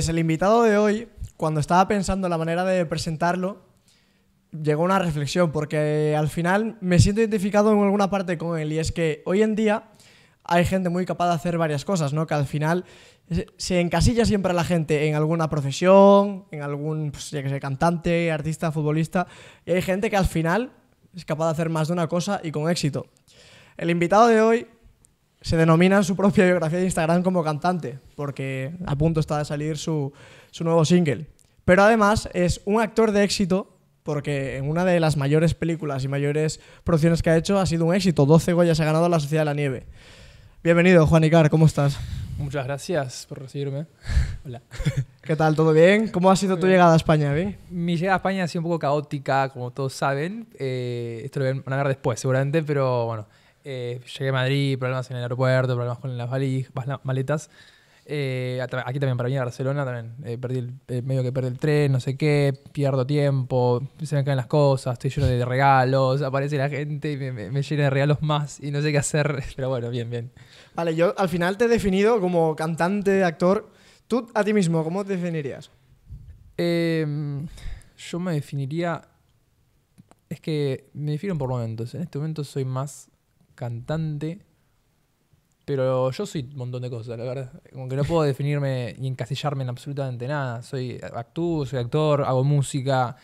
Pues el invitado de hoy, cuando estaba pensando en la manera de presentarlo, llegó una reflexión, porque al final me siento identificado en alguna parte con él, y es que hoy en día hay gente muy capaz de hacer varias cosas, ¿no? Que al final se encasilla siempre a la gente en alguna profesión, en algún, pues, ya cantante, artista, futbolista, y hay gente que al final es capaz de hacer más de una cosa y con éxito. El invitado de hoy se denomina en su propia biografía de Instagram como cantante, porque a punto está de salir su, su nuevo single. Pero además es un actor de éxito, porque en una de las mayores películas y mayores producciones que ha hecho ha sido un éxito. 12 Goyas ha ganado La Sociedad de la Nieve. Bienvenido, Juan Icar, ¿cómo estás? Muchas gracias por recibirme. Hola. ¿Qué tal? ¿Todo bien? ¿Cómo ha sido tu llegada a España? Mi llegada a España ha sido un poco caótica, como todos saben. Eh, esto lo van a ver después, seguramente, pero bueno, eh, llegué a Madrid, problemas en el aeropuerto, problemas con las valijas, maletas. Eh, aquí también para venir a Barcelona también eh, perdí el, medio que perdí el tren, no sé qué, pierdo tiempo, se me caen las cosas, estoy lleno de regalos, aparece la gente y me, llena de regalos más y no sé qué hacer, pero bueno, bien, bien. Vale, yo al final te he definido como cantante, actor. ¿Tú a ti mismo cómo te definirías? Em, yo me definiría... Es que me defino por momentos. En este momento soy más cantante, pero yo soy un montón de cosas, la verdad. Como que no puedo definirme ni encasillarme en absolutamente nada. Soy actúo, soy actor, hago música,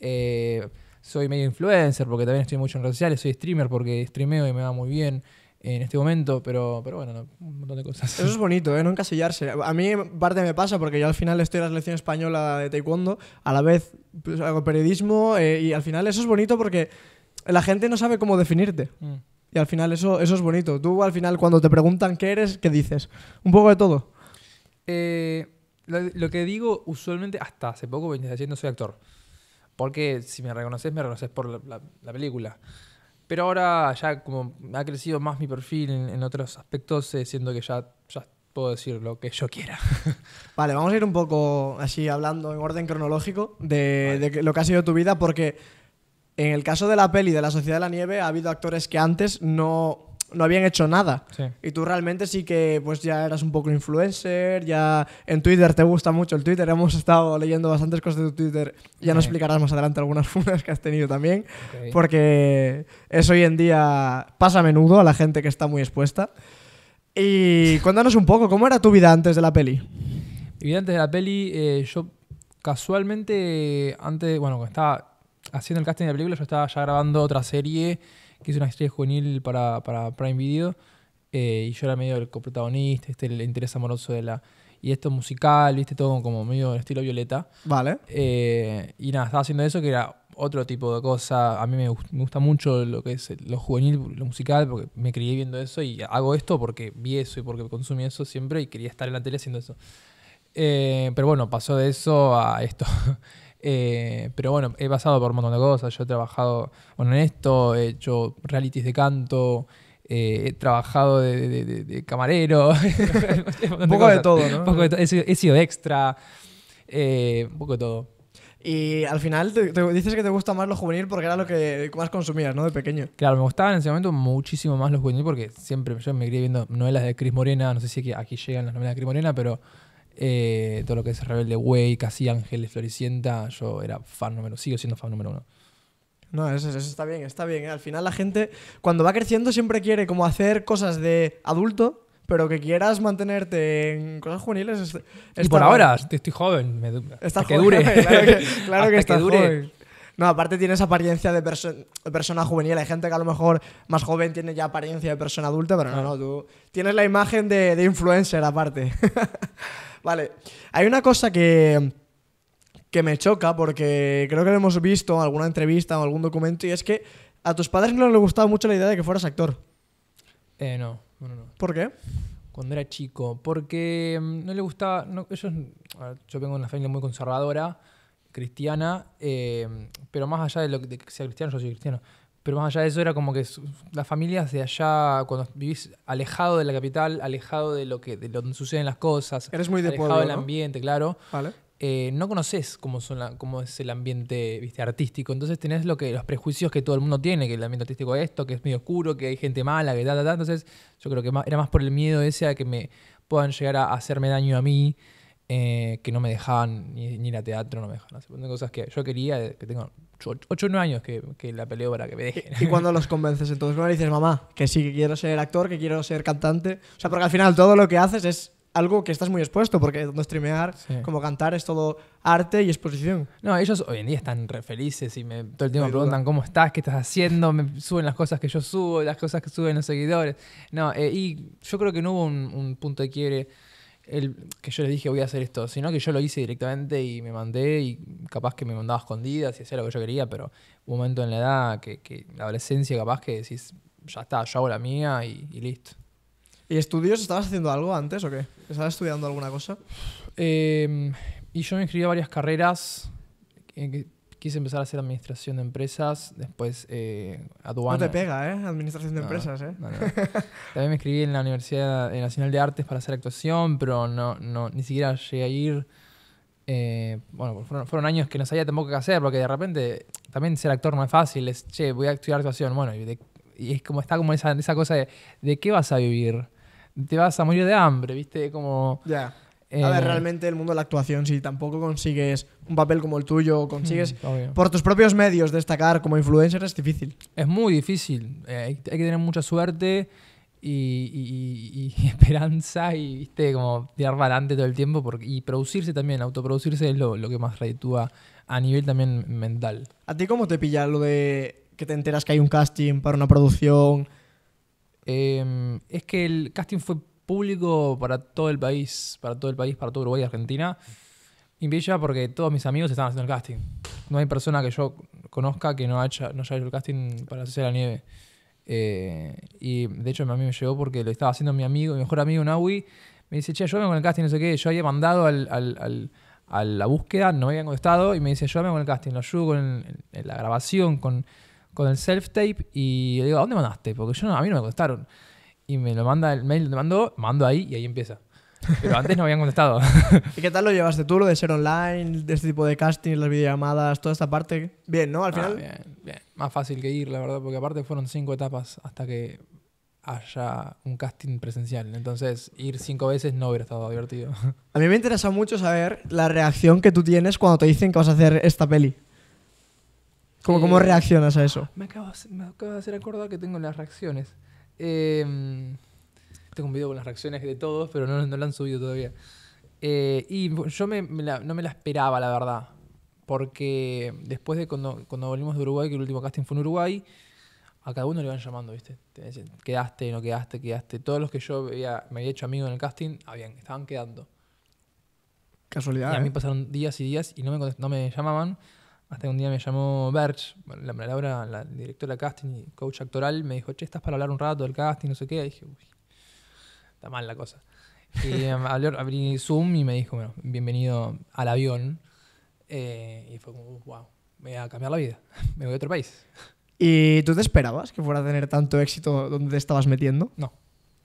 eh, soy medio influencer porque también estoy mucho en redes sociales, soy streamer porque streameo y me va muy bien en este momento, pero, pero bueno, un montón de cosas. Eso es bonito, ¿eh? no encasillarse. A mí parte me pasa porque yo al final estoy en la selección española de taekwondo, a la vez pues, hago periodismo eh, y al final eso es bonito porque la gente no sabe cómo definirte. Mm. Y al final eso, eso es bonito. Tú al final cuando te preguntan qué eres, ¿qué dices? Un poco de todo. Eh, lo, que digo usualmente, hasta hace poco venía diciendo soy actor. Porque si me reconoces, me reconoces por la, película. Pero ahora ya como ha crecido más mi perfil en, otros aspectos, eh, siento siendo que ya, puedo decir lo que yo quiera. vale, vamos a ir un poco así hablando en orden cronológico de, de lo que ha sido tu vida, porque en el caso de la peli de la Sociedad de la Nieve, ha habido actores que antes no, no habían hecho nada. Y tú realmente sí que pues ya eras un poco influencer, ya en Twitter te gusta mucho el Twitter, hemos estado leyendo bastantes cosas de tu Twitter, ya nos explicarás más adelante algunas funas que has tenido también, porque eso hoy en día pasa a menudo a la gente que está muy expuesta. Y cuéntanos un poco, ¿cómo era tu vida antes de la peli? Mi vida antes de la peli, eh, yo casualmente, antes, bueno, estaba haciendo el casting de la película, yo estaba ya grabando otra serie, que es una serie juvenil para, para Prime Video, eh, y yo era medio el coprotagonista, este, el interés amoroso de la... Y esto musical, viste, todo como medio en estilo violeta. Vale. Eh, y nada, estaba haciendo eso que era otro tipo de cosa. A mí me, gusta mucho lo que es lo juvenil, lo musical, porque me crié viendo eso y hago esto porque vi eso y porque consumí eso siempre y quería estar en la tele haciendo eso. Eh, pero bueno, pasó de eso a esto. Eh, pero bueno, he pasado por un montón de cosas. Yo he trabajado bueno, en esto, he hecho realities de canto, eh, he trabajado de, camarero. un poco de todo, ¿no? he, sido, extra, eh, un poco de todo. Y al final dices que te gusta más lo juvenil porque era lo que más consumías, ¿no? De pequeño. Claro, me gustaban en ese momento muchísimo más los juvenil porque siempre yo me crié viendo novelas de Cris Morena. No sé si aquí llegan las novelas de Cris Morena, pero eh, todo lo que es Rebelde Way, Casi Ángeles, Floricienta, yo era fan número, sigo siendo fan número uno. No, eso, está bien, está bien. ¿eh? Al final la gente cuando va creciendo siempre quiere como hacer cosas de adulto, pero que quieras mantenerte en cosas juveniles. y por ahora, estoy joven. que dure. Claro que, está No, aparte tienes apariencia de, persona juvenil. Hay gente que a lo mejor más joven tiene ya apariencia de persona adulta, pero no, no, tú tienes la imagen de, de influencer aparte. Vale, hay una cosa que, que me choca porque creo que lo hemos visto en alguna entrevista o algún documento y es que a tus padres no les gustaba mucho la idea de que fueras actor. Eh, no, no. ¿Por qué? Cuando era chico, porque mm, no le gustaba, yo vengo de una familia muy conservadora, cristiana, eh, pero más allá de lo que sea cristiano, yo soy cristiano. Pero más allá de eso, era como que las familias de allá, cuando vivís alejado de la capital, alejado de lo que de donde suceden las cosas, Eres muy de alejado del ambiente, claro. Eh, no conoces cómo, es el ambiente ¿viste? artístico. Entonces tenés lo que, los prejuicios que todo el mundo tiene, que el ambiente artístico es esto, que es medio oscuro, que hay gente mala, que tal, tal, tal. Entonces yo creo que era más por el miedo ese a que me puedan llegar a hacerme daño a mí, eh, que no me dejaban ni, ni, ir a teatro, no me dejaban hacer cosas que yo quería, que tengo 8 o 9 años que, la peleó para que me dejen. ¿Y cuando los convences entonces? ¿No le dices, mamá, que sí, que quiero ser actor, que quiero ser cantante? O sea, porque al final todo lo que haces es algo que estás muy expuesto, porque no streamear, como cantar, es todo arte y exposición. No, ellos hoy en día están re felices y me, todo el tiempo me preguntan cómo estás, qué estás haciendo, me suben las cosas que yo subo, las cosas que suben los seguidores. No, eh, y yo creo que no hubo un, un punto de quiebre que yo le dije voy a hacer esto, sino que yo lo hice directamente y me mandé y capaz que me mandaba escondidas y hacía lo que yo quería, pero un momento en la edad, que, la adolescencia capaz que decís, ya está, yo hago la mía y, listo. ¿Y estudios? ¿Estabas haciendo algo antes o qué? ¿Estabas estudiando alguna cosa? Em, y yo me inscribí a varias carreras, eh, quise empezar a hacer administración de empresas, después eh, aduana. No te pega, ¿eh? Administración de empresas, ¿eh? También me inscribí en la Universidad Nacional de Artes para hacer actuación, pero no, no ni siquiera llegué a ir. Eh, bueno, fueron, años que no sabía tampoco qué hacer, porque de repente también ser actor no es fácil, es, che, voy a estudiar actuación, bueno, y, es como está como esa, esa cosa de, ¿de qué vas a vivir? Te vas a morir de hambre, ¿viste? Como... Ya a ver, eh, realmente el mundo de la actuación, si tampoco consigues un papel como el tuyo, consigues mm, por tus propios medios destacar como influencer, es difícil. Es muy difícil. Eh, hay, que tener mucha suerte y, esperanza y, ¿viste? como tirar para adelante todo el tiempo y producirse también. Autoproducirse es lo, que más reditúa a nivel también mental. ¿A ti cómo te pilla lo de que te enteras que hay un casting para una producción? Em, es que el casting fue público para todo el país, para todo el país, para todo Uruguay y Argentina. Y pilla porque todos mis amigos estaban haciendo el casting. No hay persona que yo conozca que no haya, hecho el casting para hacer la nieve. Eh, y de hecho a mí me llegó porque lo estaba haciendo mi amigo, mi mejor amigo Naui. Me dice, che, vengo con el casting, no sé qué. Yo había mandado a la búsqueda, no me habían contestado. Y me dice, yo vengo con el casting, lo ayudo con la grabación, con, con el self-tape. Y le digo, ¿a dónde mandaste? Porque yo a mí no me contestaron y me lo manda el mail, lo mando, mando ahí y ahí empieza. Pero antes no habían contestado. ¿Y qué tal lo llevaste tú, lo de ser online, de este tipo de casting las videollamadas, toda esta parte? Bien, ¿no? Al ah, final. bien, bien. Más fácil que ir, la verdad, porque aparte fueron cinco etapas hasta que haya un casting presencial. Entonces, ir cinco veces no hubiera estado divertido. A mí me interesa mucho saber la reacción que tú tienes cuando te dicen que vas a hacer esta peli. ¿Cómo, ¿cómo eh, reaccionas a eso? Me acabo, me acabo de hacer acordar que tengo las reacciones. Eh, tengo un video con las reacciones de todos, pero no, no lo han subido todavía. Eh, y yo no me la esperaba, la verdad. Porque después de cuando, cuando volvimos de Uruguay, que el último casting fue en Uruguay, a cada uno le iban llamando, ¿viste? Quedaste, no quedaste, quedaste. Todos los que yo me había hecho amigo en el casting estaban quedando. Casualidad. Y a mí ¿eh? pasaron días y días y no me, no me llamaban. Hasta un día me llamó Berch, la, hora, la directora de casting y coach actoral, me dijo, che, estás para hablar un rato del casting, no sé qué. Y dije, uy, está mal la cosa. Y em, abrí Zoom y me dijo, bueno, bienvenido al avión. Eh, y fue como, wow, uh, me voy a cambiar la vida, me voy a otro país. ¿Y tú te esperabas que fuera a tener tanto éxito donde te estabas metiendo? No.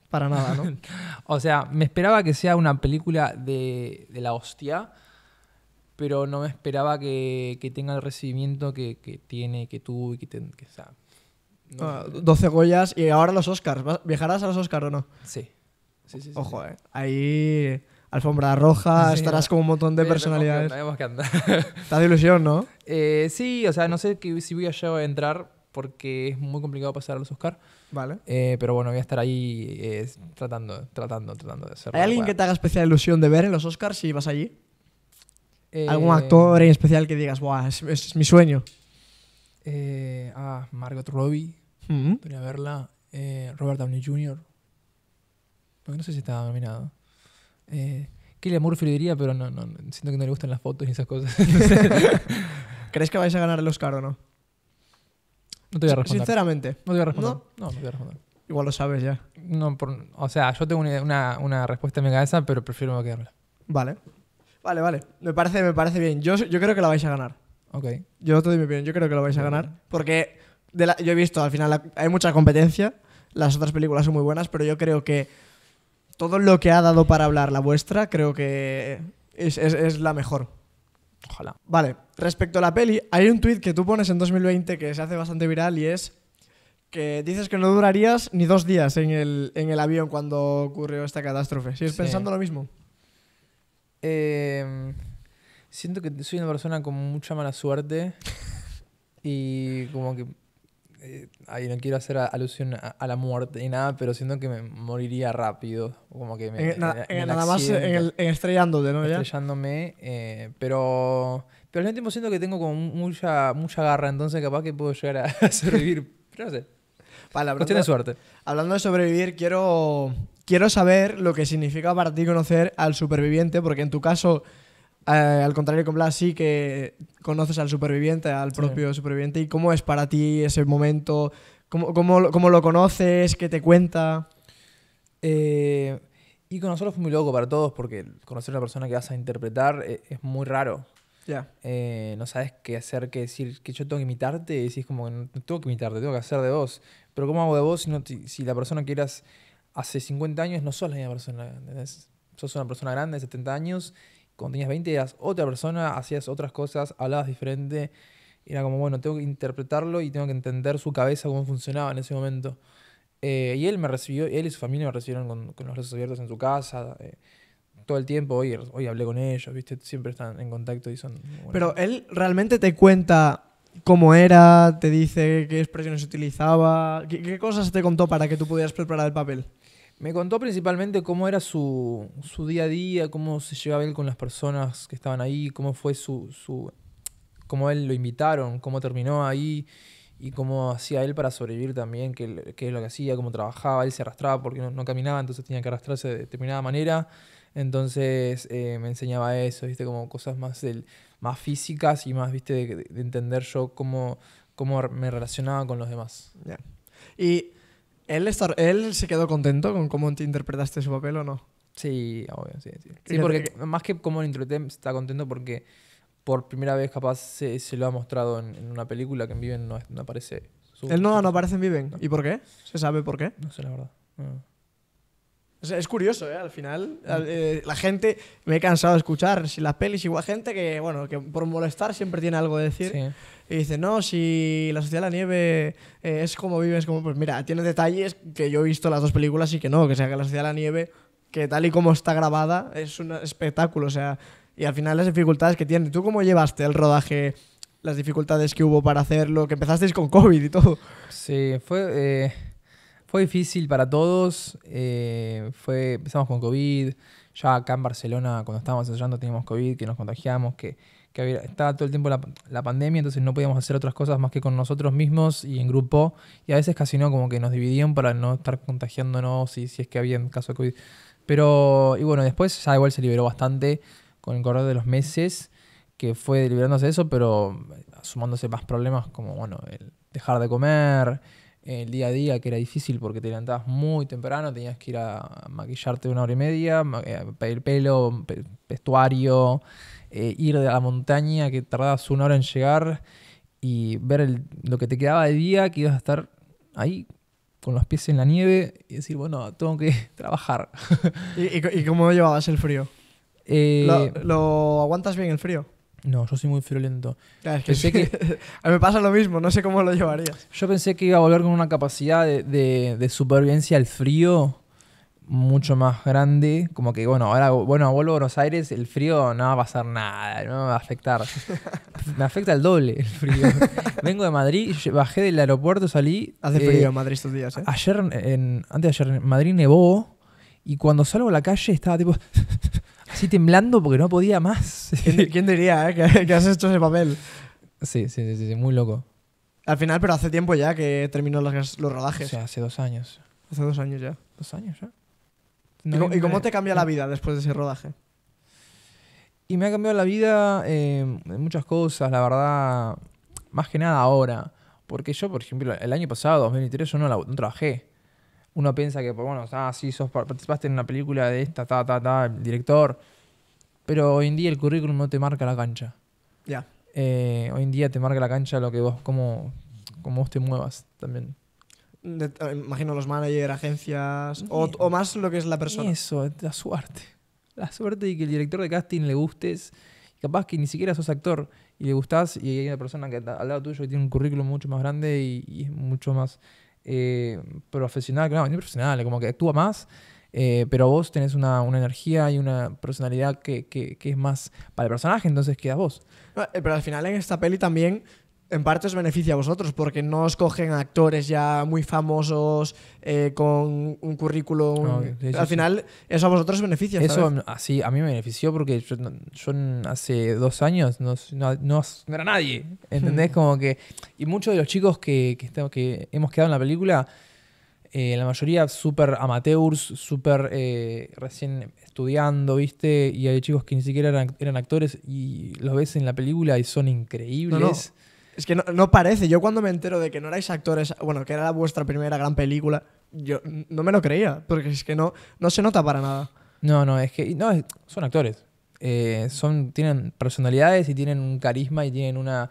Para nada, ¿no? o sea, me esperaba que sea una película de, de la hostia pero no me esperaba que, tenga el recibimiento que, tiene, que tú, y que, sea, no 12 ah, Goyas y ahora los Oscars. ¿Viajarás a los Oscars o no? Sí. Ojo, eh. Ahí alfombra roja, estarás con un montón de personalidades. Tenemos que ilusión, ¿no? Eh, sí, o sea, no sé si voy a llegar a entrar porque es muy complicado pasar a los Oscars. Vale. Eh, pero bueno, voy a estar ahí eh, tratando, tratando, tratando de ser ¿Hay alguien que te haga especial ilusión de ver en los Oscars si vas allí? ¿Algún eh, actor en especial que digas, Buah, es, es mi sueño? Eh, ah, Margot Robbie, verla. Eh, Robert Downey Jr. no sé si está nominado. Eh, Kelly Murphy lo diría, pero no, siento que no le gustan las fotos y esas cosas. ¿Crees que vais a ganar el Oscar o no? No te voy a responder. Sinceramente. No te voy a responder. Igual lo sabes ya. No, o sea, yo tengo una, respuesta en mi cabeza, pero prefiero no quedarla. Vale. Vale, vale. Me parece, me parece bien. Yo, yo creo que la vais a ganar. Ok. Yo te doy mi opinión. Yo creo que la vais a ganar. Porque yo he visto, al final, hay mucha competencia. Las otras películas son muy buenas, pero yo creo que todo lo que ha dado para hablar la vuestra, creo que es, es, la mejor. Ojalá. Vale, respecto a la peli, hay un tuit que tú pones en 2020 que se hace bastante viral y es que dices que no durarías ni dos días en el, en el avión cuando ocurrió esta catástrofe. ¿Sigues sí. pensando lo mismo? Em, siento que soy una persona con mucha mala suerte y como que... Eh, ahí no quiero hacer alusión a, la muerte ni nada, pero siento que me moriría rápido. Como que nada más en, estrellándote, ¿no? Estrellándome, eh, pero... Pero al mismo tiempo siento que tengo como mucha, mucha garra, entonces capaz que puedo llegar a sobrevivir. no sé. Cuestión suerte. Hablando de sobrevivir, quiero Quiero saber lo que significa para ti conocer al superviviente, porque en tu caso, eh, al contrario con Blas, sí que conoces al superviviente, al propio superviviente. ¿Y cómo es para ti ese momento? ¿Cómo, cómo, cómo lo conoces? ¿Qué te cuenta? Eh, y con nosotros fue muy loco para todos, porque conocer a una persona que vas a interpretar eh, es, muy raro. Ya. no sabes qué hacer, qué decir, que yo tengo que imitarte. Y decís como, no tengo que imitarte, tengo que hacer de vos. Pero ¿cómo hago de vos si, no, si la persona que eras hace 50 años no sos la misma persona. ¿entendés? Sos una persona grande de 70 años, cuando tenías 20 eras otra persona, hacías otras cosas, hablabas diferente. Era como, bueno, tengo que interpretarlo y tengo que entender su cabeza, cómo funcionaba en ese momento. Eh, y él me recibió, él y su familia me recibieron con, los brazos abiertos en su casa. Eh, todo el tiempo, hoy, hoy hablé con ellos, ¿viste? Siempre están en contacto y son... Pero él realmente te cuenta cómo era, te dice qué expresiones utilizaba, qué, qué, cosas te contó para que tú pudieras preparar el papel. Me contó principalmente cómo era su, día a día, cómo se llevaba él con las personas que estaban ahí, cómo fue su, su cómo él lo invitaron, cómo terminó ahí y cómo hacía él para sobrevivir también, qué, qué, es lo que hacía, cómo trabajaba, él se arrastraba porque no, caminaba, entonces tenía que arrastrarse de determinada manera. Entonces eh, me enseñaba eso, ¿viste? Como cosas más, más físicas y más, ¿viste? De, entender yo cómo, cómo me relacionaba con los demás. Y ¿Él, ¿Él se quedó contento con cómo interpretaste su papel o no? Sí, obvio, sí, sí. porque más que cómo lo interpreté, está contento porque por primera vez capaz se, lo ha mostrado en, una película que en Viven no, aparece. él no, no aparece en Viven. ¿Y por qué? ¿Se sabe por qué? No sé, la verdad. O sea, es curioso, ¿eh? Al final, eh, la gente, me he cansado de escuchar, si las pelis, igual gente que, bueno, que por molestar siempre tiene algo de decir. Y dice, no, si la sociedad de la nieve eh, es como vives como, pues mira, tiene detalles que yo he visto las dos películas y que no, que sea que la sociedad de la nieve, que tal y como está grabada, es un espectáculo, o sea, y al final las dificultades que tiene. ¿Tú cómo llevaste el rodaje? Las dificultades que hubo para hacerlo, que empezasteis con COVID y todo. Sí, fue... Fue difícil para todos. Eh, fue, empezamos con COVID. Ya acá en Barcelona, cuando estábamos ensayando, teníamos COVID, que nos contagiamos, que, que había, estaba todo el tiempo la, la, pandemia, entonces no podíamos hacer otras cosas más que con nosotros mismos y en grupo. Y a veces casi no, como que nos dividían para no estar contagiándonos y si es que había en caso de COVID. Pero, y bueno, después ya igual se liberó bastante con el correr de los meses, que fue liberándose eso, pero sumándose más problemas como, bueno, el dejar de comer el día a día, que era difícil porque te levantabas muy temprano, tenías que ir a maquillarte una hora y media, eh, pedir pelo, vestuario, eh, ir de la montaña que tardabas una hora en llegar y ver lo que te quedaba de día, que ibas a estar ahí con los pies en la nieve y decir, bueno, tengo que trabajar. ¿Y, cómo llevabas el frío? Eh, ¿Lo aguantas bien el frío? No, yo soy muy friolento. Ah, me pasa lo mismo, no sé cómo lo llevarías. Yo pensé que iba a volver con una capacidad de, supervivencia al frío mucho más grande. Como que, bueno, ahora bueno, vuelvo a Buenos Aires, el frío no va a pasar nada, no me va a afectar. me afecta el doble el frío. Vengo de Madrid, bajé del aeropuerto, salí. Hace frío eh, en Madrid estos días, ¿eh? Ayer, antes de ayer, en Madrid nevó y cuando salgo a la calle estaba tipo así temblando porque no podía más. ¿Quién, diría eh, que, has hecho ese papel? Sí, sí, sí, muy loco. Al final, pero hace tiempo ya que terminó los, los rodajes. O hace dos años. Hace dos años ya. Dos años, ¿eh? ¿Y, cómo te cambia la vida después de ese rodaje? Y me ha cambiado la vida eh, en muchas cosas, la verdad, más que nada ahora. Porque yo, por ejemplo, el año pasado, 2023, yo no trabajé uno piensa que, pues, bueno, ah, sí, sos, participaste en una película de esta, ta, ta, ta, el director. Pero hoy en día el currículum no te marca la cancha. Ya. Eh, hoy en día te marca la cancha lo que vos, cómo, vos te muevas también. Ah, imagino los managers, agencias, o, más lo que es la persona. Eso, la suerte. La suerte de que el director de casting le gustes. Capaz que ni siquiera sos actor y le gustás y hay una persona que al lado tuyo que tiene un currículum mucho más grande y, y es mucho más eh, profesional, no, profesional, como que actúa más, eh, pero vos tenés una, energía y una personalidad que, es más para el personaje, entonces queda vos. Ah, eh, pero al final en esta peli también en parte os beneficia a vosotros porque no escogen actores ya muy famosos eh, con un currículum. Al final, eso a vosotros os beneficia. Eso así a mí me benefició porque yo, hace dos años no, era nadie. ¿Entendés? Como que. Y muchos de los chicos que, que, que hemos quedado en la película. Eh, la mayoría súper amateurs, súper eh, recién estudiando, ¿viste? Y hay chicos que ni siquiera eran, eran, actores y los ves en la película y son increíbles. No, es que no, parece. Yo cuando me entero de que no erais actores, bueno, que era vuestra primera gran película, yo no me lo creía, porque es que no, no se nota para nada. No, no, es que no, son actores. Eh, son, tienen personalidades y tienen un carisma y tienen una,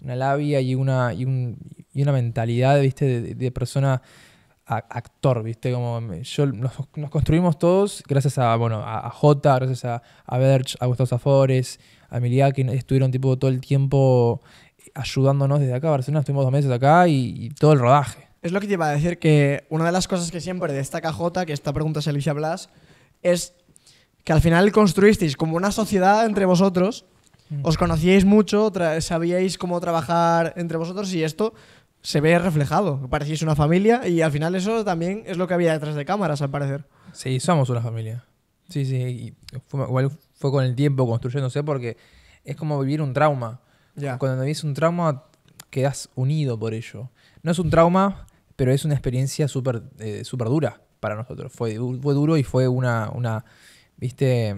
labia y una, y, una mentalidad, ¿viste? De, persona actor, ¿viste? Como yo, nos, construimos todos gracias a, bueno, a, J, gracias a, a a Gustavo Zafores, a Emilia, que estuvieron tipo todo el tiempo ayudándonos desde acá. Barcelona estuvimos dos meses acá y, todo el rodaje. Es lo que te iba a decir, que una de las cosas que siempre destaca Jota, que esta pregunta se Alicia Blas, es que al final construisteis como una sociedad entre vosotros, mm. os conocíais mucho, sabíais cómo trabajar entre vosotros y esto se ve reflejado. Parecíais una familia y al final eso también es lo que había detrás de cámaras, al parecer. Sí, somos una familia. Sí, sí, igual fue con el tiempo construyéndose porque es como vivir un trauma. Cuando vivís un trauma, quedas unido por ello. No es un trauma, pero es una experiencia súper eh, super dura para nosotros. Fue, duro y fue una, viste,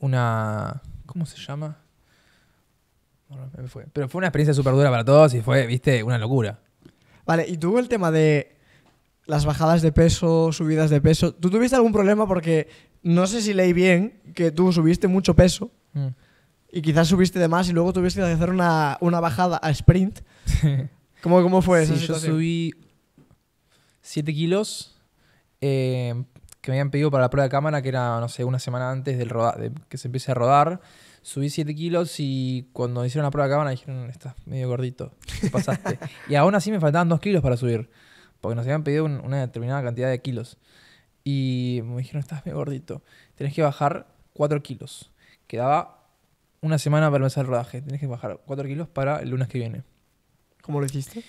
una, ¿cómo se llama? Pero fue una experiencia súper dura para todos y fue, viste, una locura. Vale, y tuvo el tema de las bajadas de peso, subidas de peso. ¿Tú tuviste algún problema? Porque no sé si leí bien que tú subiste mucho peso. Mm y quizás subiste de más y luego tuviste que hacer una, una bajada a sprint. ¿Cómo, cómo fue sí, Yo subí 7 kilos eh, que me habían pedido para la prueba de cámara, que era, no sé, una semana antes del de que se empiece a rodar. Subí 7 kilos y cuando hicieron la prueba de cámara dijeron, mm, estás medio gordito, pasaste. y aún así me faltaban 2 kilos para subir, porque nos habían pedido una determinada cantidad de kilos. Y me dijeron, estás medio gordito, tenés que bajar 4 kilos. Quedaba una semana para empezar el rodaje. Tenés que bajar 4 kilos para el lunes que viene. ¿Cómo lo hiciste?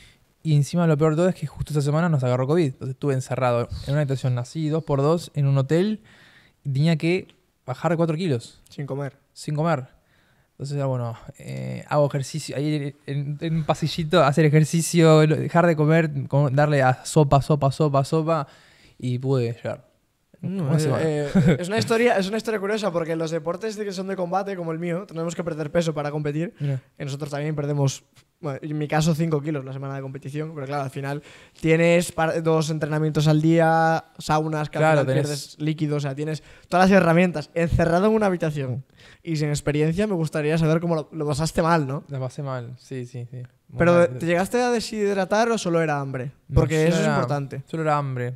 Y encima lo peor de todo es que justo esa semana nos agarró COVID. Entonces estuve encerrado en una habitación así, dos por dos, en un hotel. Y tenía que bajar 4 kilos. Sin comer. Sin comer. Entonces, bueno, eh, hago ejercicio. Ahí en, en, un pasillito, hacer ejercicio, dejar de comer, darle a sopa, sopa, sopa, sopa. Y pude llegar. Eh, eh, es, una historia, es una historia curiosa porque los deportes que son de combate, como el mío, tenemos que perder peso para competir. Y nosotros también perdemos, en mi caso, 5 kilos la semana de competición. Pero claro, al final tienes dos entrenamientos al día, saunas, que claro, pierdes líquidos, o sea, tienes todas las herramientas encerrado en una habitación. Y sin experiencia, me gustaría saber cómo lo, pasaste mal, ¿no? Lo pasé mal, sí, sí, sí. ¿Pero te llegaste a deshidratar o solo era hambre? Porque eso es importante. Solo era hambre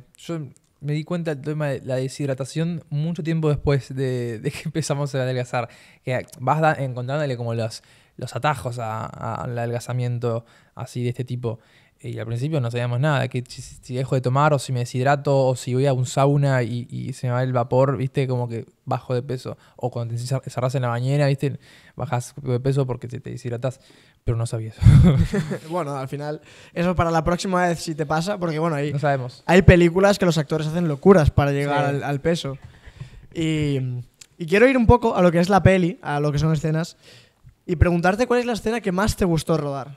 me di cuenta del tema de la deshidratación mucho tiempo después de, que empezamos a adelgazar. Que vas encontrándole como los, los atajos al adelgazamiento así de este tipo. Y al principio no sabíamos nada, que si, dejo de tomar o si me deshidrato o si voy a un sauna y, se me va el vapor, viste, como que bajo de peso. O cuando te cerras en la bañera, viste, bajas de peso porque te deshidratas pero no sabías. bueno, al final, eso para la próxima vez si te pasa, porque bueno, ahí no sabemos. hay películas que los actores hacen locuras para llegar al, peso. Y, quiero ir un poco a lo que es la peli, a lo que son escenas, y preguntarte cuál es la escena que más te gustó rodar,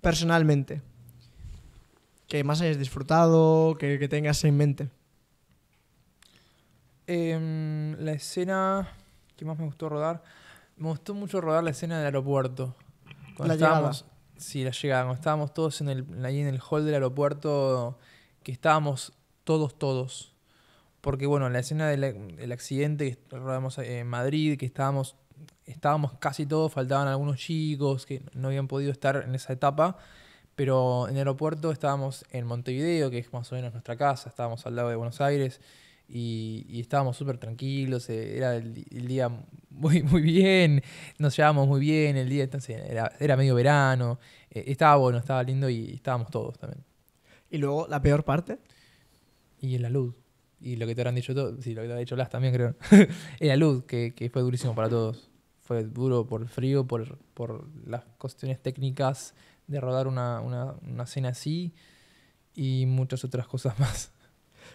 personalmente. Que más hayas disfrutado, que, tengas en mente. Em, la escena que más me gustó rodar, me gustó mucho rodar la escena del aeropuerto la Sí, la llegada. estábamos todos en ahí en el hall del aeropuerto, que estábamos todos, todos. Porque, bueno, en la escena del accidente que rodamos eh, en Madrid, que estábamos, estábamos casi todos, faltaban algunos chicos que no habían podido estar en esa etapa. Pero en el aeropuerto estábamos en Montevideo, que es más o menos nuestra casa, estábamos al lado de Buenos Aires y, estábamos súper tranquilos, eh, era el, día muy, muy bien, nos llevábamos muy bien el día, entonces era, medio verano, eh, estaba bueno, estaba lindo y estábamos todos también. ¿Y luego la peor parte? Y en la luz. Y lo que te habrán dicho todos, sí, lo que te habrán dicho Las también creo. en la luz, que, fue durísimo para todos fue duro por el frío, por, las cuestiones técnicas de rodar una, cena así y muchas otras cosas más.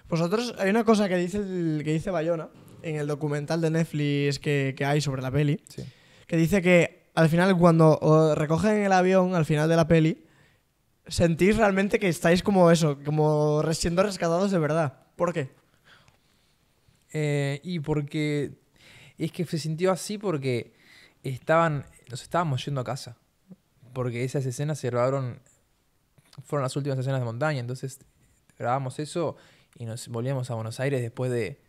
Vosotros, hay una cosa que dice, el, que dice Bayona en el documental de Netflix que, que hay sobre la peli, que dice que al final cuando recogen el avión, al final de la peli, sentís realmente que estáis como eso, como siendo rescatados de verdad. ¿Por qué? Eh, y porque es que se sintió así porque estaban, nos estábamos yendo a casa. Porque esas escenas se grabaron, fueron las últimas escenas de montaña, entonces grabamos eso y nos volvíamos a Buenos Aires después de,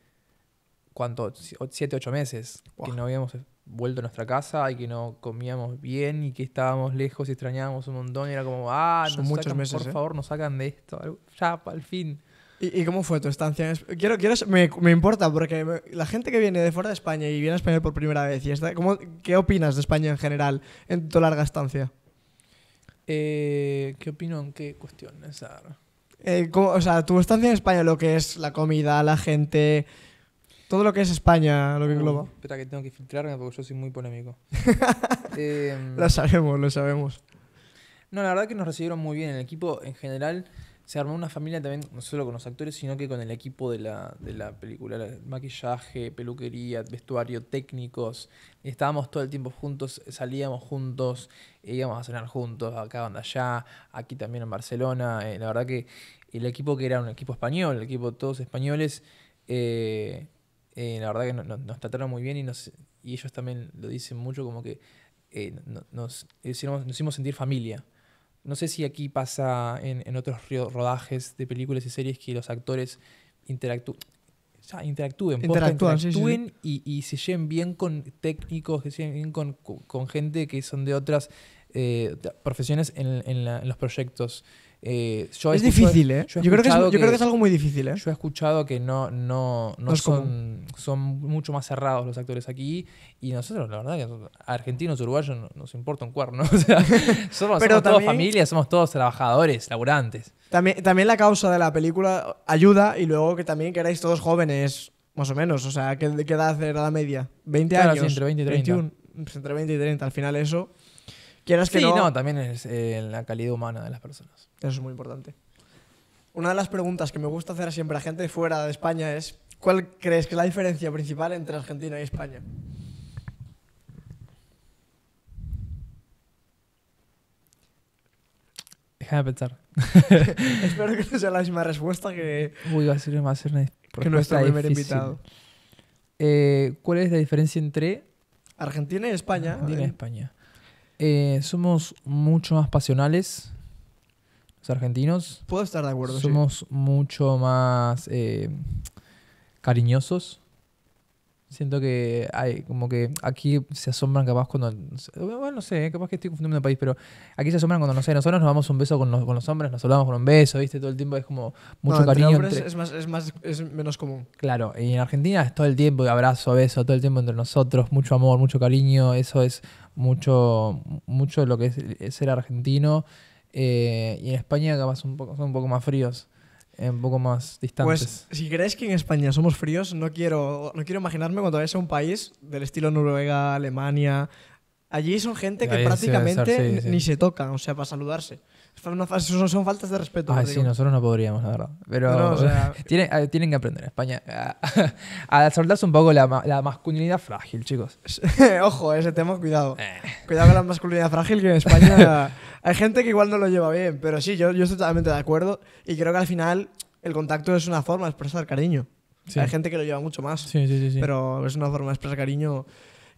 ¿cuánto? Siete, ocho meses que no habíamos eh, vuelto a nuestra casa y que no comíamos bien y que estábamos lejos y extrañábamos un montón. Y era como, ah, muchos meses, por ¿eh? favor, nos sacan de esto. Ya, al fin. ¿Y, cómo fue tu estancia? Quiero, quiero, me, me, importa, porque la gente que viene de fuera de España y viene a España por primera vez, y está, ¿cómo, ¿qué opinas de España en general en tu larga estancia? Eh, ¿Qué opino en qué cuestiones Sara eh, o sea, tu estancia en España, lo que es la comida, la gente, todo lo que es España, lo que engloba. espera, que tengo que filtrarme porque yo soy muy polémico. Em, lo sabemos, lo sabemos. No, la verdad que nos recibieron muy bien. El equipo en general se armó una familia también, no solo con los actores, sino que con el equipo de la, película. maquillaje, peluquería, vestuario, técnicos. Estábamos todo el tiempo juntos, salíamos juntos, íbamos a cenar juntos, acá, donde allá, aquí también en Barcelona. Eh, la verdad que el equipo que era un equipo español, el equipo todos españoles, eh, eh, la verdad que nos trataron muy bien y, y ellos también lo dicen mucho, como que eh, nos, hicimos, nos hicimos sentir familia. No sé si aquí pasa en, en otros rodajes de películas y series que los actores interactúen, interactúen Y, y, se lleven bien con técnicos, que se con, con gente que son de otras profesiones en, en los proyectos. Eh, yo es difícil, ¿eh? Yo, creo que es, algo muy difícil, ¿eh? Yo he escuchado que no, no, no, son, son mucho más cerrados los actores aquí y nosotros, la verdad, que argentinos, uruguayos, nos, importa un cuerno. somos, todos familia, somos todos trabajadores, laburantes. También, también la causa de la película ayuda y luego que también que todos jóvenes, más o menos. O sea, ¿qué, edad era la media? 20 años. entre 20 y 30. 21, pues entre 20 y 30, al final eso. Quieras que no. no, también es eh, la calidad humana de las personas. Eso es muy importante. Una de las preguntas que me gusta hacer siempre a gente fuera de España es, ¿cuál crees que es la diferencia principal entre Argentina y España? Déjame pensar. Espero que no sea la misma respuesta que... Uy, va a ser, que nuestro primer invitado. Eh, ¿Cuál es la diferencia entre... Argentina y España. Argentina y eh, España. Eh, somos mucho más pasionales, argentinos. Puedo estar de acuerdo. Somos mucho más eh, cariñosos. Siento que hay como que aquí se asombran capaz cuando... Bueno, no sé, capaz que estoy confundiendo el país, pero aquí se asombran cuando, no sé, nosotros nos damos un beso con los, hombres, nos saludamos con un beso, ¿viste? Todo el tiempo es como mucho cariño. Es, es, más, es menos común. Claro, y en Argentina es todo el tiempo abrazo, beso, todo el tiempo entre nosotros, mucho amor, mucho cariño, eso es mucho, mucho lo que es ser argentino. Eh, y en España acabas un poco, son un poco más fríos, eh, un poco más pues, distantes. Pues si crees que en España somos fríos, no quiero, no quiero imaginarme cuando vayas a un país del estilo Noruega, Alemania. Allí son gente que eh, prácticamente ni se tocan, o sea, para saludarse no, son, faltas de respeto. Ah, sí, nosotros no podríamos, la verdad. Pero tienen, que aprender en España a, a soltarse un poco la, masculinidad frágil, chicos. Ojo, ese tema, cuidado. Eh. Cuidado con la masculinidad frágil, que en España hay gente que igual no lo lleva bien. Pero sí, yo, yo estoy totalmente de acuerdo y creo que al final el contacto es una forma de expresar cariño. Hay gente que lo lleva mucho más. Sí, sí, sí, Pero es una forma de expresar cariño.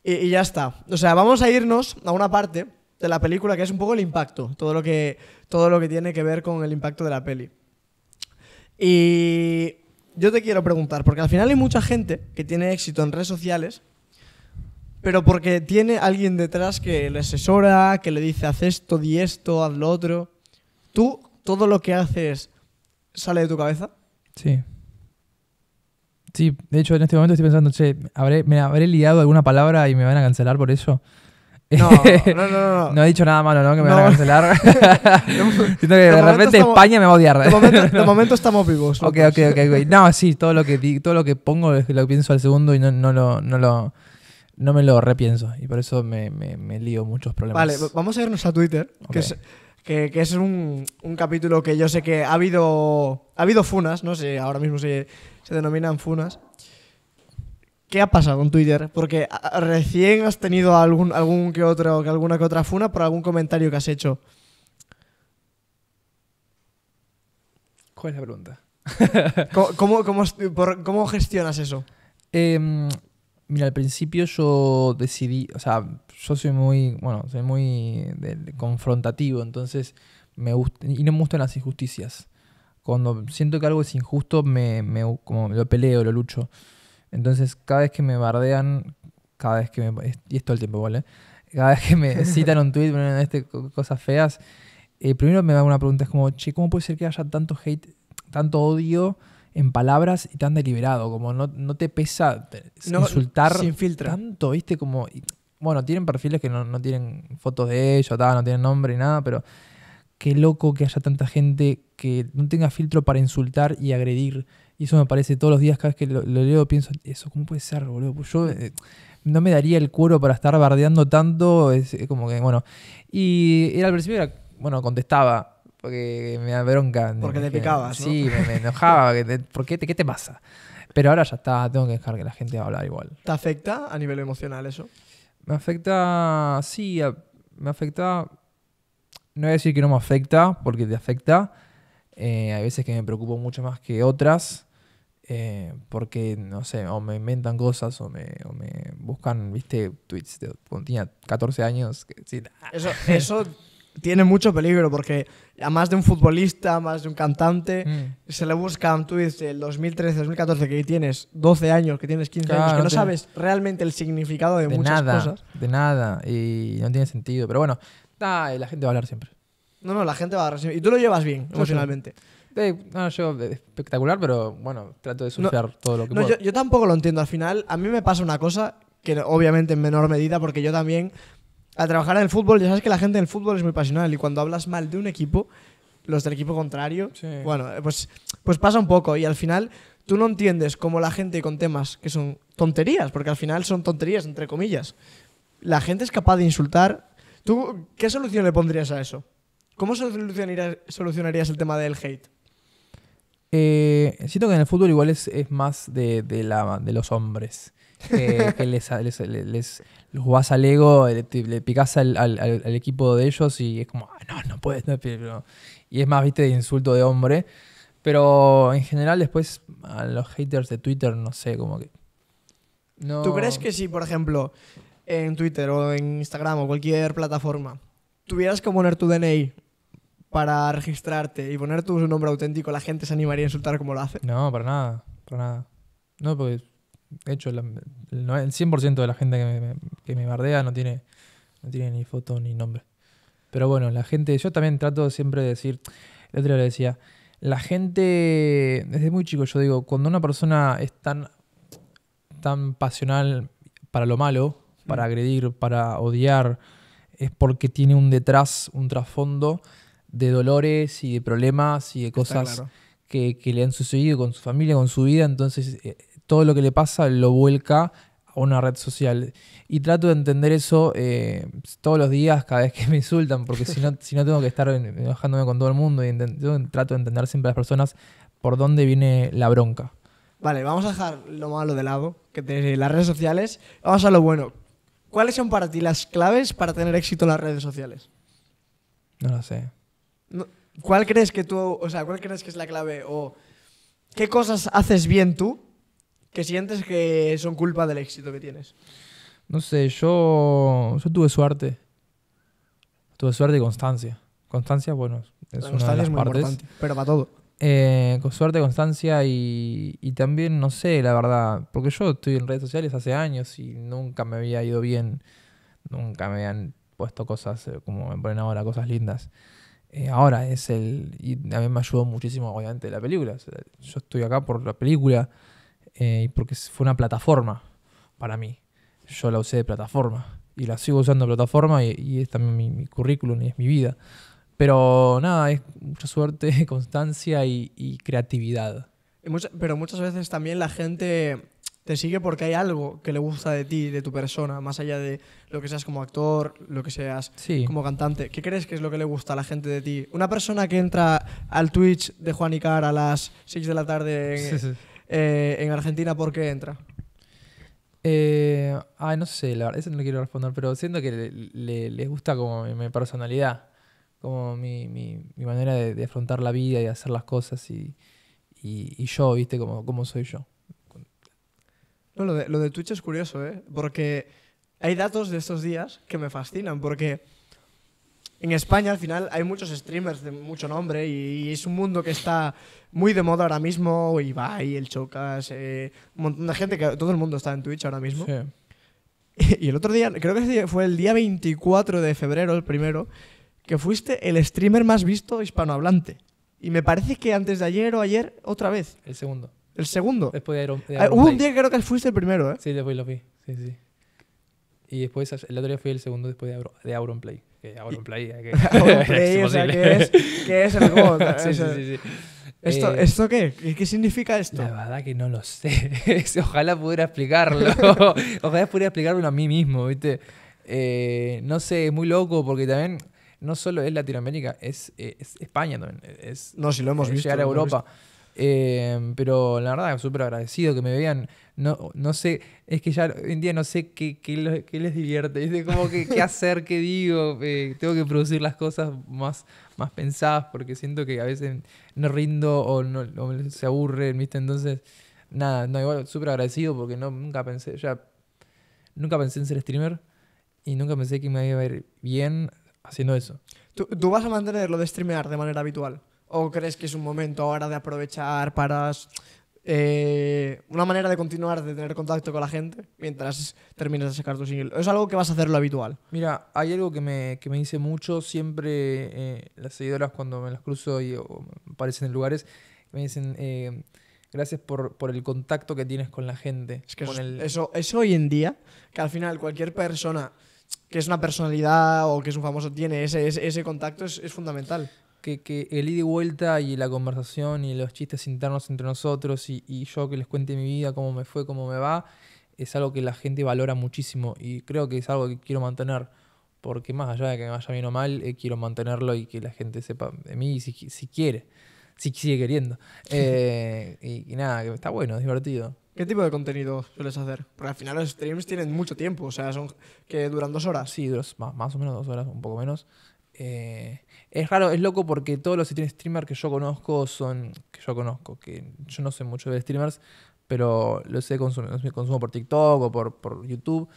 Y, y, ya está. O sea, vamos a irnos a una parte de la película que es un poco el impacto. Todo lo que todo lo que tiene que ver con el impacto de la peli. Y yo te quiero preguntar, porque al final hay mucha gente que tiene éxito en redes sociales, pero porque tiene alguien detrás que le asesora, que le dice, haz esto, di esto, haz lo otro. ¿Tú todo lo que haces sale de tu cabeza? Sí. Sí, de hecho en este momento estoy pensando, che, ¿habré, me habré liado alguna palabra y me van a cancelar por eso. No, no, no, no. no he dicho nada malo, ¿no? Que me van a cancelar. Siento que de, repente España me va a odiar. De momento, estamos vivos. Ok, ok, ok, No, sí, todo lo que, todo lo que pongo es lo pienso al segundo y no, no, lo, no, me lo repienso. Y por eso me, lío muchos problemas. Vale, vamos a irnos a Twitter, que es, que, es un, capítulo que yo sé que ha habido, ha habido funas, no sé, ahora mismo se, se denominan funas. ¿Qué ha pasado con Twitter? Porque recién has tenido algún, algún que otro, alguna que otra funa por algún comentario que has hecho. ¿Cuál es la pregunta? ¿Cómo, cómo, gestionas eso? Em, mira, al principio yo decidí, o sea, yo soy muy, bueno, soy muy confrontativo, entonces me gusta, y no me gustan las injusticias. Cuando siento que algo es injusto, me, como lo peleo, lo lucho. Entonces, cada vez que me bardean, cada vez que me. Y es todo el tiempo, ¿vale? ¿eh? Cada vez que me citan un tweet, este, cosas feas, eh, primero me da una pregunta: es como, che, ¿cómo puede ser que haya tanto hate, tanto odio en palabras y tan deliberado? Como no, te pesa no, insultar sin tanto, ¿viste? Como. bueno, tienen perfiles que no, tienen fotos de ellos, tal, no tienen nombre y nada, pero qué loco que haya tanta gente que no tenga filtro para insultar y agredir y eso me parece todos los días, cada vez que lo, leo, pienso, eso, ¿cómo puede ser, boludo? Pues yo eh, no me daría el cuero para estar bardeando tanto, es, como que, bueno. Y al principio, era, bueno, contestaba, porque me da Porque te picabas. ¿no? Sí, me, enojaba. ¿Por qué te, pasa? Pero ahora ya está, tengo que dejar que la gente hable igual. ¿Te afecta a nivel emocional eso? Me afecta, sí, me afecta. No voy a decir que no me afecta, porque te afecta. Eh, hay veces que me preocupo mucho más que otras. Eh, porque, no sé, o me inventan cosas o me, buscan, viste, tweets de cuando tenía 14 años. Ah". Eso, eso tiene mucho peligro porque a más de un futbolista, a más de un cantante, mm. se le buscan tweets del 2013, 2014, que tienes 12 años, que tienes 15 años, que no, sabes realmente el significado de, muchas nada, cosas. De nada, y no tiene sentido. Pero bueno, la gente va a hablar siempre. No, no, la gente va a hablar siempre. Y tú lo llevas bien, emocionalmente no, espectacular, pero bueno, trato de surfear todo lo que Yo, tampoco lo entiendo. Al final, a mí me pasa una cosa que obviamente en menor medida, porque yo también, al trabajar en el fútbol, ya sabes que la gente en el fútbol es muy pasional y cuando hablas mal de un equipo, los del equipo contrario, bueno, pues, pues pasa un poco y al final tú no entiendes cómo la gente con temas que son tonterías, porque al final son tonterías, entre comillas, la gente es capaz de insultar. ¿Tú qué solución le pondrías a eso? ¿Cómo solucionarías el tema del hate? Eh, siento que en el fútbol igual es, es más de, de, la, de los hombres. que les, les, vas al ego, le, picas al, al, equipo de ellos y es como, ah, no, no puedes. Y es más, viste, de insulto de hombre. Pero en general, después a los haters de Twitter, no sé, como que. No... ¿Tú crees que si, por ejemplo, en Twitter o en Instagram o cualquier plataforma, tuvieras que poner tu DNI para registrarte y poner tu nombre auténtico, la gente se animaría a insultar como lo hace? No, para nada, para nada. No, porque de hecho el, 100% de la gente que me, bardea no tiene, no tiene ni foto ni nombre. Pero bueno, la gente, yo también trato siempre de decir, el otro le decía, la gente, desde muy chico yo digo, cuando una persona es tan, tan pasional para lo malo, para agredir, para odiar, es porque tiene un detrás, un trasfondo de dolores y de problemas y de cosas que, le han sucedido con su familia, con su vida. Entonces, eh, todo lo que le pasa lo vuelca a una red social. Y trato de entender eso eh, todos los días, cada vez que me insultan, porque si no, si no tengo que estar bajándome con todo el mundo. Y trato de entender siempre a las personas por dónde viene la bronca. Vale, vamos a dejar lo malo de lado, que las redes sociales. Vamos a lo bueno. ¿Cuáles son para ti las claves para tener éxito en las redes sociales? No lo sé. ¿Cuál crees que tú, o sea, cuál crees que es la clave o qué cosas haces bien tú que sientes que son culpa del éxito que tienes? No sé, yo, yo tuve suerte. Tuve suerte y constancia. Constancia, bueno, es una de las es muy partes. Importante, pero para todo. Eh, con suerte, constancia y, y, también, no sé, la verdad, porque yo estoy en redes sociales hace años y nunca me había ido bien, nunca me habían puesto cosas eh, como me ponen ahora, cosas lindas. Eh, ahora es el. Y a mí me ayudó muchísimo, obviamente, la película. yo estoy acá por la película eh, y porque fue una plataforma para mí. Yo la usé de plataforma y la sigo usando de plataforma y, es también mi, currículum y es mi vida. Pero nada, es mucha suerte, constancia y, creatividad. pero muchas veces también la gente te sigue porque hay algo que le gusta de ti, de tu persona, más allá de lo que seas como actor, lo que seas como cantante. ¿Qué crees que es lo que le gusta a la gente de ti? Una persona que entra al Twitch de Juan y Cara a las 6 de la tarde eh, en, Argentina, ¿por qué entra? Eh, no sé, la verdad, eso no quiero responder, pero siento que le, gusta como mi, personalidad, como mi, manera de, de, afrontar la vida y hacer las cosas y, yo, ¿viste? ¿Cómo como soy yo lo de, lo Twitch es curioso, ¿eh? Porque hay datos de estos días que me fascinan, porque en España al final hay muchos streamers de mucho nombre y, es un mundo que está muy de moda ahora mismo, Ibai, el Chocas, eh, un montón de gente que todo el mundo está en Twitch ahora mismo. y el otro día, creo que fue el día 24 de febrero, el primero, que fuiste el streamer más visto hispanohablante. Y me parece que antes de ayer o ayer, otra vez. El segundo. El segundo. Después de ah, Hubo un día que creo que fuiste el primero, ¿eh? Sí, después lo vi. Sí, sí. Y después, el otro día fui el segundo después de, de Auron Play Auronplay, que, eh, que es, que es ¿Esto, ¿Esto qué? ¿Qué significa esto? La verdad que no lo sé. Ojalá pudiera explicarlo. Ojalá pudiera explicarlo a mí mismo, ¿viste? Eh, no sé, es muy loco porque también no solo es Latinoamérica, es, eh, España también. Es, no, si lo hemos visto. Llegar a Europa. Em, pero la verdad, súper agradecido que me vean. No, no sé, es que ya hoy en día no sé qué, qué, qué les divierte. Es como que, qué hacer, qué digo. Eh, tengo que producir las cosas más, más pensadas porque siento que a veces no rindo o, no, se aburre ¿viste? Entonces, nada, no, igual súper agradecido porque no, nunca pensé, ya, nunca pensé en ser streamer y nunca pensé que me iba a ir bien haciendo eso. ¿Tú, tú vas a mantener lo de streamear de manera habitual? ¿O crees que es un momento ahora de aprovechar para eh, una manera de continuar, de tener contacto con la gente mientras terminas de sacar tu single? ¿Es algo que vas a hacer lo habitual? Mira, hay algo que me, que dice mucho siempre eh, las seguidoras cuando me las cruzo y aparecen en lugares, me dicen... Eh, Gracias por, el contacto que tienes con la gente. Es que eso, hoy en día, que al final cualquier persona que es una personalidad o que es un famoso tiene ese, ese, contacto, es, es fundamental que, el ida y vuelta y la conversación y los chistes internos entre nosotros y, yo que les cuente mi vida, cómo me fue, cómo me va, es algo que la gente valora muchísimo y creo que es algo que quiero mantener. Porque más allá de que me vaya bien o mal, eh, quiero mantenerlo y que la gente sepa de mí si, si quiere, si sigue queriendo. Eh, y, nada, que está bueno, es divertido. ¿Qué tipo de contenido sueles hacer? Porque al final los streams tienen mucho tiempo, o sea, son que duran dos horas. Sí, más, más o menos dos horas, un poco menos. Eh, es raro, es loco porque todos los streamers que yo conozco son. que yo conozco, que yo no sé mucho de streamers, pero los sé consumido, consumo por TikTok o por, YouTube.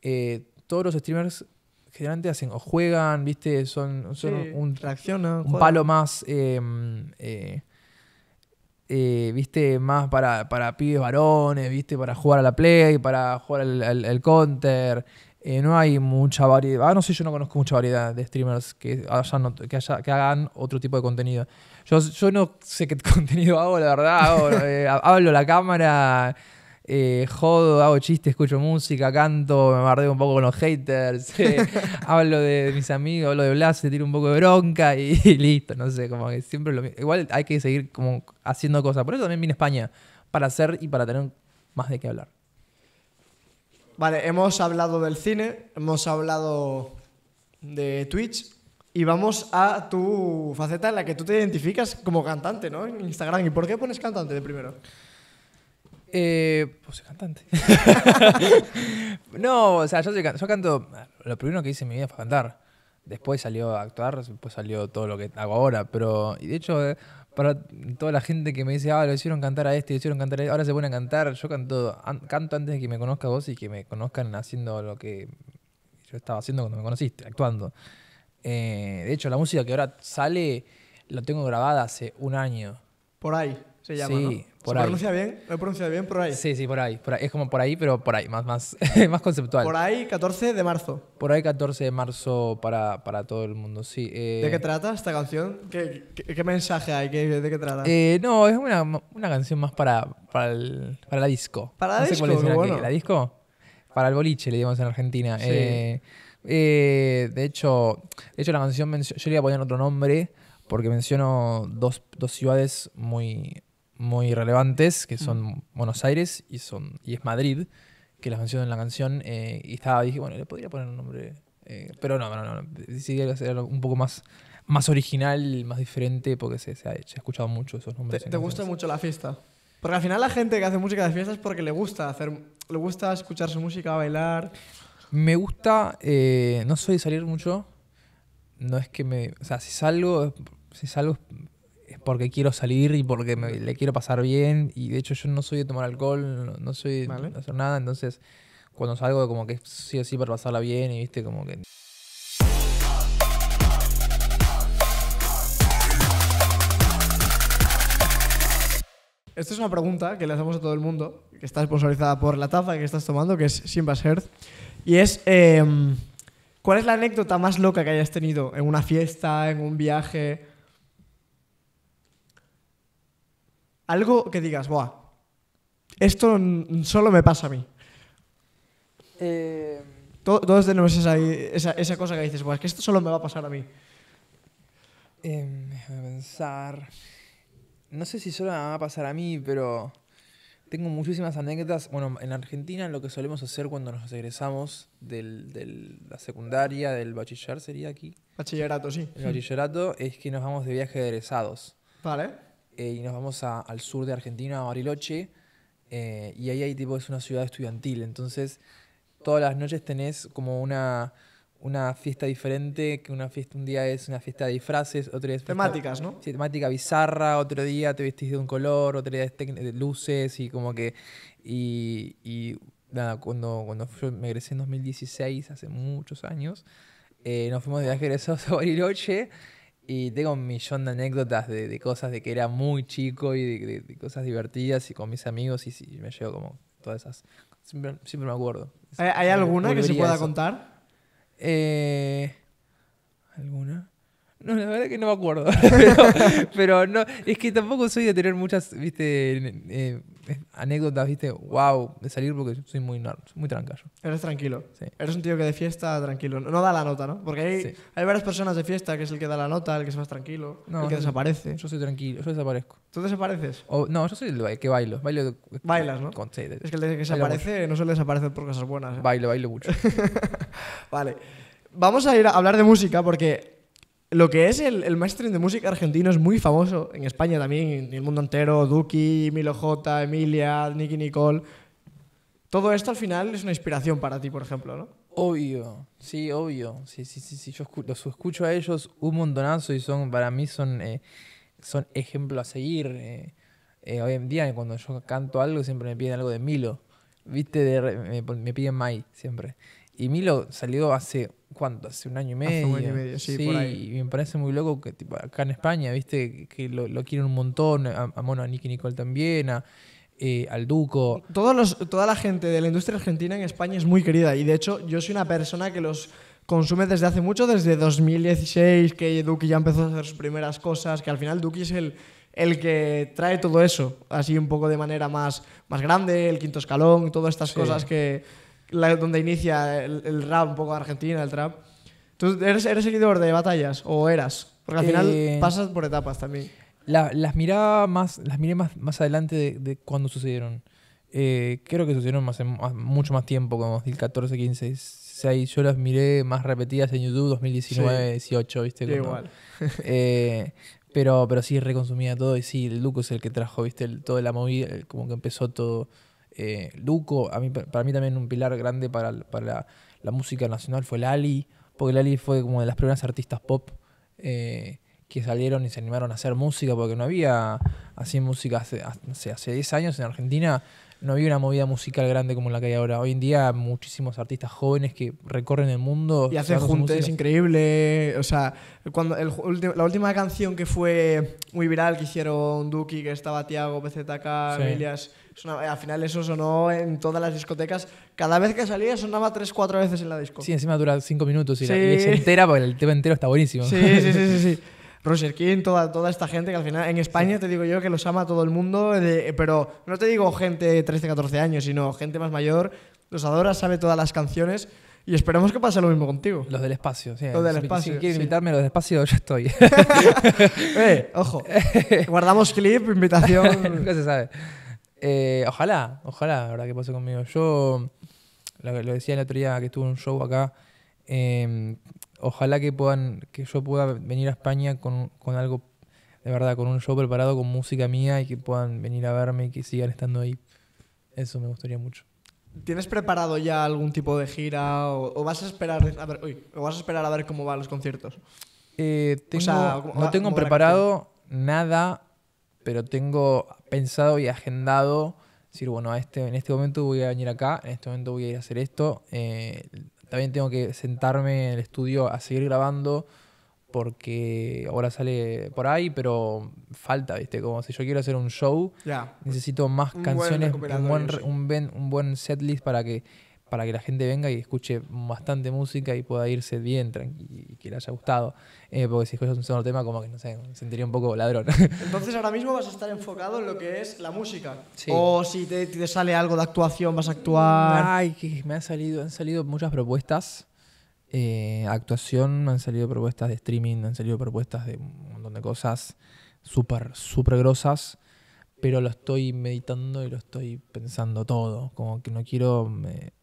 Eh, todos los streamers generalmente hacen o juegan, ¿viste? Son, son un, un palo más. Em, eh, viste, más para, para pibes varones, viste, para jugar a la play, para jugar al counter, eh, no hay mucha variedad. Ah, no sé, yo no conozco mucha variedad de streamers que, hagan otro tipo de contenido. Yo, yo, no sé qué contenido hago, la verdad. Eh, hablo a la cámara, eh, jodo, hago chistes, escucho música, canto, me bardeo un poco con los haters, hablo de, mis amigos, hablo de Blas, se tiro un poco de bronca y, listo. No sé, como que siempre lo mismo. Igual hay que seguir como haciendo cosas. Por eso también vine a España, para hacer y para tener más de qué hablar. Vale, hemos hablado del cine, hemos hablado de Twitch y vamos a tu faceta en la que tú te identificas como cantante, ¿no? En Instagram. ¿Y por qué pones cantante de primero? Eh, pues soy cantante. no, o sea, yo, canto. Lo primero que hice en mi vida fue cantar. Después salió a actuar, después salió todo lo que hago ahora. Pero, y de hecho. Eh, para toda la gente que me dice, ah, lo hicieron cantar a este, lo hicieron cantar a este, ahora se ponen a cantar. Yo canto, canto antes de que me conozca vos y que me conozcan haciendo lo que yo estaba haciendo cuando me conociste, actuando. Eh, de hecho, la música que ahora sale, la tengo grabada hace un año. Por ahí se sí, por ¿Se pronuncia bien? ¿Lo he pronunciado bien? Por ahí. Sí, sí, por ahí, Es como por ahí, pero por ahí, más, más, más conceptual. Por ahí, 14 de marzo. Por ahí, 14 de marzo para, para todo el mundo, sí. Eh. ¿De qué trata esta canción? ¿Qué, qué, mensaje hay? ¿Qué, ¿De qué trata? Eh, no, es una, una, canción más para, para, para la disco. ¿Para la disco? ¿La disco? Para el boliche, le digamos en Argentina. Eh, de, hecho, de hecho, la canción, yo le iba a poner otro nombre porque menciono dos, dos ciudades muy muy relevantes, que son mm. Buenos Aires y, son, y es Madrid, que las menciono en la canción. Eh, y estaba, dije, bueno, le podría poner un nombre. Eh, pero no, no, no. no. Decidí hacer un poco más, más original, más diferente, porque se, se, ha, escuchado mucho esos nombres. ¿Te, gusta mucho la fiesta? Porque al final la gente que hace música de fiesta es porque le gusta hacer. Le gusta escuchar su música, bailar. Me gusta. Eh, no soy de salir mucho. No es que me. O sea, si salgo. Si salgo porque quiero salir y porque le quiero pasar bien. Y de hecho yo no soy de tomar alcohol, no, soy de hacer nada. Entonces cuando salgo como que sí o sí para pasarla bien y viste como que... Esta es una pregunta que le hacemos a todo el mundo, que está sponsorizada por la taza que estás tomando, que es Simba's Heart Y es, em, ¿cuál es la anécdota más loca que hayas tenido en una fiesta, en un viaje? Algo que digas, ¡buah! Esto solo me pasa a mí. Eh, todos tenemos esa, esa, esa, cosa que dices, Buah, es que esto solo me va a pasar a mí. Eh, pensar. No sé si solo me va a pasar a mí, pero tengo muchísimas anécdotas. Bueno, en Argentina lo que solemos hacer cuando nos egresamos de la secundaria, del bachiller sería aquí. Bachillerato, sí. El bachillerato es que nos vamos de viaje egresados. Vale. Eh, y nos vamos a, al sur de Argentina, a Bariloche, eh, y ahí hay tipo, es una ciudad estudiantil, entonces todas las noches tenés como una, una fiesta diferente, que una fiesta, un día es una fiesta de disfraces, otro día temáticas, ¿no? Sí, temática bizarra, otro día te vestís de un color, otro día es de luces y como que y, y nada, cuando cuando yo me egresé en 2016, hace muchos años, eh, nos fuimos de viaje egresados a Bariloche y tengo un millón de anécdotas de, de cosas de que era muy chico y de, cosas divertidas y con mis amigos y, me llevo como todas esas. Siempre, me acuerdo. ¿Hay, alguna que se pueda contar? Eh, ¿Alguna? No, la verdad que no me acuerdo. pero, no, es que tampoco soy de tener muchas, viste, eh, anécdotas, viste, wow, de salir porque soy muy, muy Eres tranquilo. Sí. Eres un tío que de fiesta tranquilo. No da la nota, ¿no? Porque hay, varias personas de fiesta que es el que da la nota, el que se va tranquilo, el que desaparece. Yo soy tranquilo, yo desaparezco. ¿Tú desapareces? no, yo soy el que bailo. bailo Bailas, ¿no? es que el que desaparece no suele desaparecer por cosas buenas. ¿eh? Bailo, bailo mucho. vale. Vamos a ir a hablar de música porque lo que es el, el de música argentino es muy famoso en España también, en el mundo entero. Duki, Milo J, Emilia, Nicky Nicole. Todo esto al final es una inspiración para ti, por ejemplo, ¿no? Obvio, sí, obvio. Sí, sí, sí, sí. Yo los escucho a ellos un montonazo y son, para mí, son, ejemplos eh, son ejemplo a seguir. Eh, eh, hoy en día, cuando yo canto algo, siempre me piden algo de Milo. Viste, me, me piden Mai siempre. Y Milo salió hace, ¿cuánto? Hace un año y medio. Hace un año y medio, sí, por ahí. Y me parece muy loco que tipo, acá en España, viste, que lo, lo quieren un montón, a, a, Mono, a Nicky Nicole también, a, eh, al Duco. Todos los, toda la gente de la industria argentina en España es muy querida. Y de hecho, yo soy una persona que los consume desde hace mucho, desde 2016, que Duki ya empezó a hacer sus primeras cosas, que al final Duki es el el que trae todo eso, así un poco de manera más, más grande, el quinto escalón, todas estas cosas que, donde inicia el, rap un poco Argentina, el trap. ¿Tú eres, eres seguidor de batallas o eras? Porque al final eh, pasas por etapas también. las miraba más, las miré más, más adelante de, de cuando sucedieron. Eh, creo que sucedieron más, mucho más tiempo, como 2014, 15, 16. Yo las miré más repetidas en YouTube 2019, 18, ¿viste? igual. Eh, pero, pero sí reconsumía todo y sí, el Luco es el que trajo, ¿viste? El, toda la movida, como que empezó todo eh, Duco, a mí, para mí también un pilar grande para, la, música nacional fue Lali, porque Lali fue como de las primeras artistas pop eh, que salieron y se animaron a hacer música, porque no había así música hace, hace, hace 10 años en Argentina, no había una movida musical grande como la que hay ahora. Hoy en día muchísimos artistas jóvenes que recorren el mundo. Y hacen juntes increíbles increíble. O sea, cuando la última canción que fue muy viral que hicieron Duki, que estaba Tiago, PZK, sí. al final eso sonó en todas las discotecas. Cada vez que salía sonaba tres, cuatro veces en la disco. Sí, encima dura cinco minutos y, la, entera porque el tema entero está buenísimo. sí, sí. sí. sí. Roger King, toda, toda esta gente que al final en España te digo yo que los ama todo el mundo, pero no te digo gente de 13, 14 años, sino gente más mayor, los adora, sabe todas las canciones. Y esperamos que pase lo mismo contigo. Los del espacio, sí. Los del espacio. Si quieres invitarme a los del espacio, yo estoy. eh, ojo. Guardamos clip, invitación. qué se sabe. Eh, ojalá, ojalá, ahora que pase conmigo. Yo, lo, decía el otro día que estuve un show acá, em, ojalá que puedan, que yo pueda venir a España con, con algo, de verdad, con un show preparado, con música mía y que puedan venir a verme y que sigan estando ahí. Eso me gustaría mucho. ¿Tienes preparado ya algún tipo de gira o, vas a esperar a ver, o vas a esperar a ver cómo van los conciertos? Eh, no tengo preparado nada, pero tengo pensado y agendado decir, bueno, a este, en este momento voy a venir acá, en este momento voy a ir a hacer esto, eh, también tengo que sentarme en el estudio a seguir grabando porque ahora sale por ahí, pero falta, ¿viste? Como si yo quiero hacer un show, necesito más canciones, un, buen, un buen setlist para que para que la gente venga y escuche bastante música y pueda irse bien y que le haya gustado. Eh, porque si escuchas un solo tema, como que no sé, me sentiría un poco ladrón. Entonces ahora mismo vas a estar enfocado en lo que es la música. Sí. O si te, sale algo de actuación, vas a actuar. Ay, que me han salido, han salido muchas propuestas. Eh, actuación, me han salido propuestas de streaming, me han salido propuestas de un montón de cosas súper, súper grosas pero lo estoy meditando y lo estoy pensando todo. Como que no quiero me,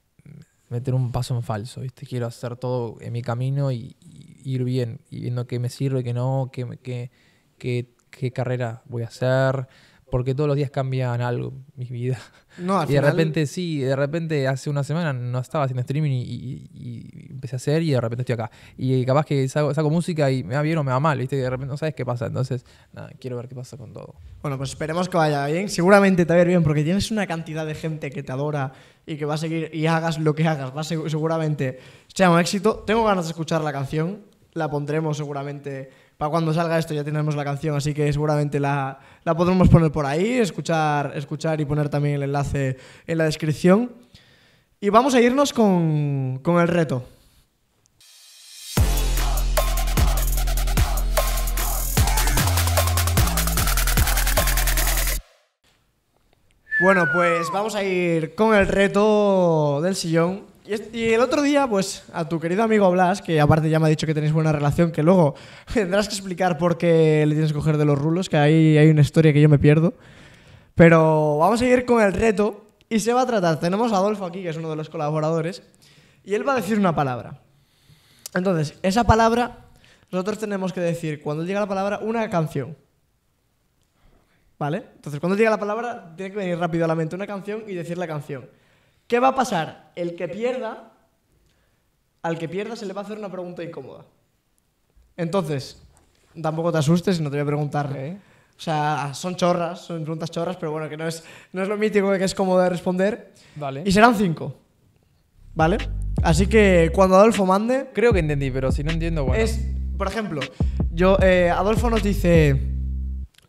meter un paso en falso, ¿viste? Quiero hacer todo en mi camino y, ir bien, y viendo qué me sirve, qué no, qué, qué carrera voy a hacer, porque todos los días cambian algo, mi vida. No, y de repente sí, de repente hace una semana no estaba haciendo streaming y, empecé a hacer y de repente estoy acá. Y capaz que saco, música y me va bien o me va mal, ¿viste? Y de repente no sabes qué pasa. Entonces, nada, quiero ver qué pasa con todo. Bueno, pues esperemos que vaya bien. Seguramente te va a ir bien porque tienes una cantidad de gente que te adora y que va a seguir y hagas lo que hagas. Va a seguramente sea un éxito. Tengo ganas de escuchar la canción. La pondremos seguramente para cuando salga esto ya tenemos la canción, así que seguramente la, la podremos poner por ahí, escuchar, escuchar y poner también el enlace en la descripción. Y vamos a irnos con, con el reto. Bueno, pues vamos a ir con el reto del sillón. Y, el otro día, pues, a tu querido amigo Blas, que aparte ya me ha dicho que tenéis buena relación, que luego tendrás que explicar por qué le tienes que coger de los rulos, que ahí hay una historia que yo me pierdo. Pero vamos a ir con el reto y se va a tratar. Tenemos a Adolfo aquí, que es uno de los colaboradores, y él va a decir una palabra. Entonces, esa palabra, nosotros tenemos que decir, cuando llega la palabra, una canción. ¿Vale? Entonces, cuando llega la palabra, tiene que venir rápido a la mente una canción y decir la canción. ¿Qué va a pasar? El que pierda, al que pierda se le va a hacer una pregunta incómoda. Entonces, tampoco te asustes, no te voy a preguntar. O sea, son chorras, son preguntas chorras, pero bueno, que no es, no es lo mítico de que es cómodo de responder. Vale. Y serán cinco. ¿Vale? Así que cuando Adolfo mande. Creo que entendí, pero si no entiendo, bueno. Es, por ejemplo, yo, eh, Adolfo nos dice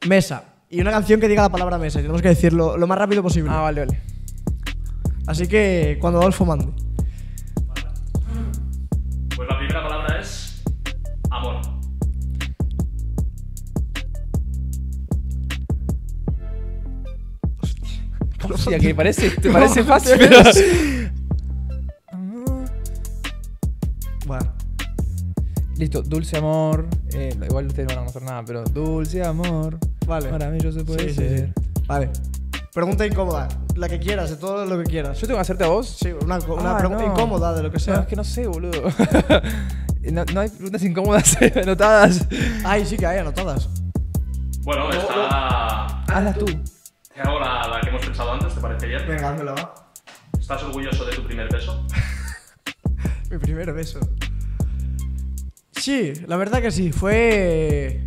mesa y una canción que diga la palabra mesa y tenemos que decirlo lo más rápido posible. Ah, vale, vale. Así que cuando Adolfo mande. Pues la primera palabra es amor. Hostia, que parece, te parece fácil, Bueno. Listo, dulce amor. Eh, igual ustedes no van a conocer nada, pero dulce amor. Vale. Para mí yo se puede decir. Vale. Pregunta incómoda, la que quieras, de todo lo que quieras. ¿Yo tengo que hacerte a vos? Sí, una, ah, pregunta incómoda de lo que sea. es que no sé, boludo. no, hay preguntas incómodas anotadas. Ay, sí que hay anotadas. Bueno, está... Hazla tú. Te hago la, que hemos pensado antes, ¿te parece bien? Venga, va. ¿Estás orgulloso de tu primer beso? Mi primer beso. Sí, la verdad que sí. Fue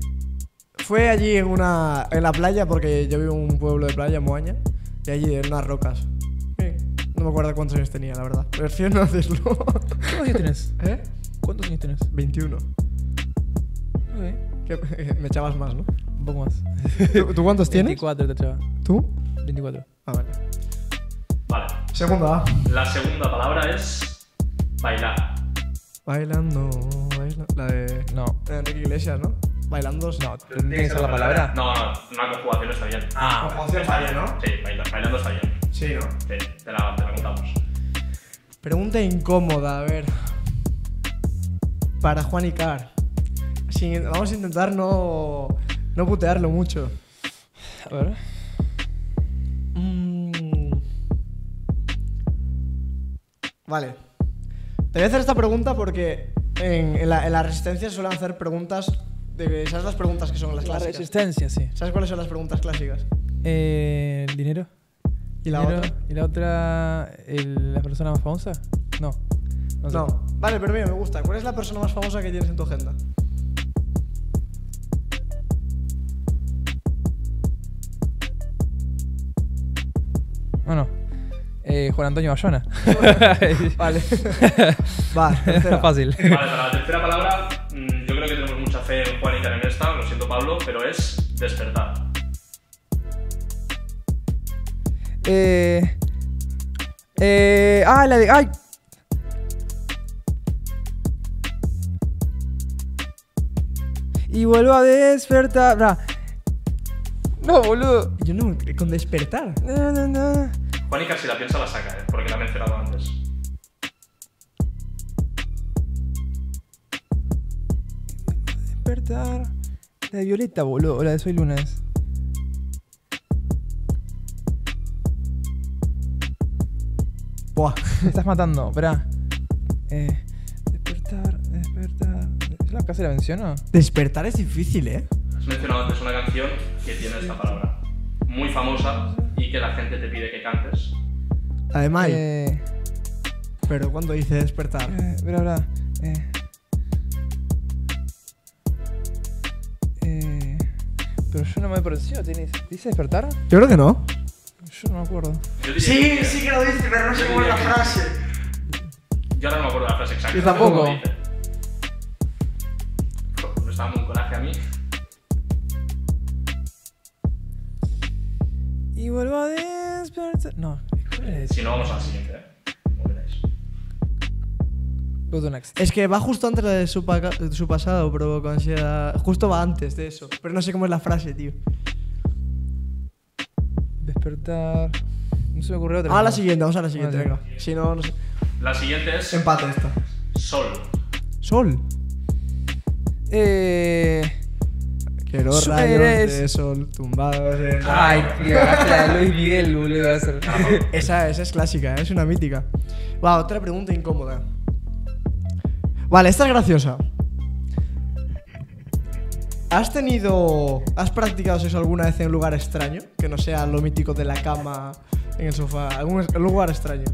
fue allí en, una, en la playa, porque yo vivo en un pueblo de playa, Moaña, y allí en unas rocas. No me acuerdo cuántos años tenía, la verdad. ¿Pero si no haceslo, ¿Cuántos años tienes? ¿Eh? ¿Cuántos años tienes? 21. me echabas más, ¿no? un poco más. ¿Tú, cuántos tienes? 24 te echaba. ¿Tú? 24. Ah, vale. Vale. Segunda La segunda palabra es bailar. Bailando, La de. No. Enrique Iglesias, ¿no? Bailando No, ¿Tiene que la palabra? No, no, una conjugación está bien. Ah, conjugación está bien, ¿no? Sí, bailando, está bien. Sí, ¿no? Sí, te la, te la contamos. Pregunta incómoda, a ver. Para Juan y Sin, vamos a intentar no, no putearlo mucho. A ver. Mm. Vale. Te voy a hacer esta pregunta porque en, en, la, en la resistencia suelen hacer preguntas de, ¿Sabes las preguntas que son las clásicas? La resistencia, sí. ¿Sabes cuáles son las preguntas clásicas? Eh, el dinero. ¿Y la otra? ¿Y la otra? ¿La persona más famosa? No. No, Vale, pero mira, me gusta. ¿Cuál es la persona más famosa que tienes en tu agenda? Bueno, eh, Juan Antonio Bayona. vale. vale. tercera. Fácil. Vale, para la tercera palabra Juanita en esta, lo siento Pablo, pero es despertar. Eh. Eh. Ah, la de. ¡Ay! Y vuelvo a despertar. No, boludo. Yo no, con despertar. No, Juanica, si la piensa, la saca, ¿eh? porque la he mencionado antes. La de Violeta, boludo, o la de Soy Lunes Buah, me estás matando, espera. Eh, despertar, despertar. Es la casi la menciono? Despertar es difícil, eh. Has mencionado antes una canción que tiene esta palabra. Muy famosa y que la gente te pide que cantes. Además. Eh, Pero cuando dice despertar. Eh, espera, eh, Pero yo no me he producido, ¿tienes? ¿Dice despertar? Yo creo que no. Yo no me acuerdo. Sí, sí que lo dice, pero no sé cómo es la frase. Yo ahora no me acuerdo la frase exacta. Yo tampoco. No estaba muy coraje a mí. Y vuelvo a despertar. No, Si no, vamos al siguiente. Es que va justo antes de su, pasado pero pasado, ansiedad. Justo va antes de eso. Pero no sé cómo es la frase, tío. Despertar. No se me ocurrió otra. a ah, la siguiente, vamos a la ah, siguiente, venga. Si no, no sé. La siguiente es. Empate esta. Sol. ¿Sol? Eh. Quiero rayos de sol tumbados Ay, tío, Luis Miguel, boludo. esa, esa es clásica, ¿eh? es una mítica. wow, otra pregunta incómoda. Vale, esta es graciosa. ¿Has tenido. ¿Has practicado sexo alguna vez en un lugar extraño? Que no sea lo mítico de la cama, en el sofá. ¿Algún lugar extraño?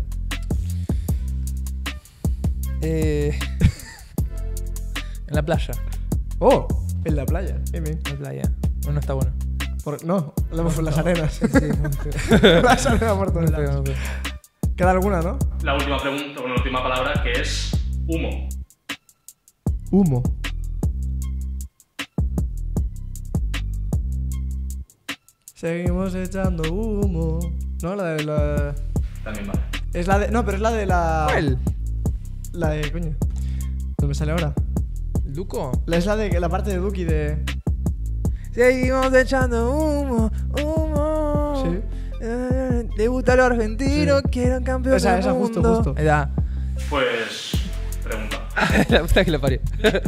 Eh, en la playa. ¡Oh! En la playa. En la playa. Pues no, está bueno. no, hablamos en las arenas. las arenas Queda alguna, ¿no? La última pregunta, la última palabra que es humo humo. Seguimos echando humo. No, la de la. También vale. Es la de. No, pero es la de la. ¿Cuál? La de. coño. ¿Dónde sale ahora. ¿Duco? La, es la de la parte de Duki de. Seguimos echando humo, humo. Sí. debuta lo argentino, sí. quiero campeón. O sea, esa, mundo. justo, justo. Ya Pues la que parió.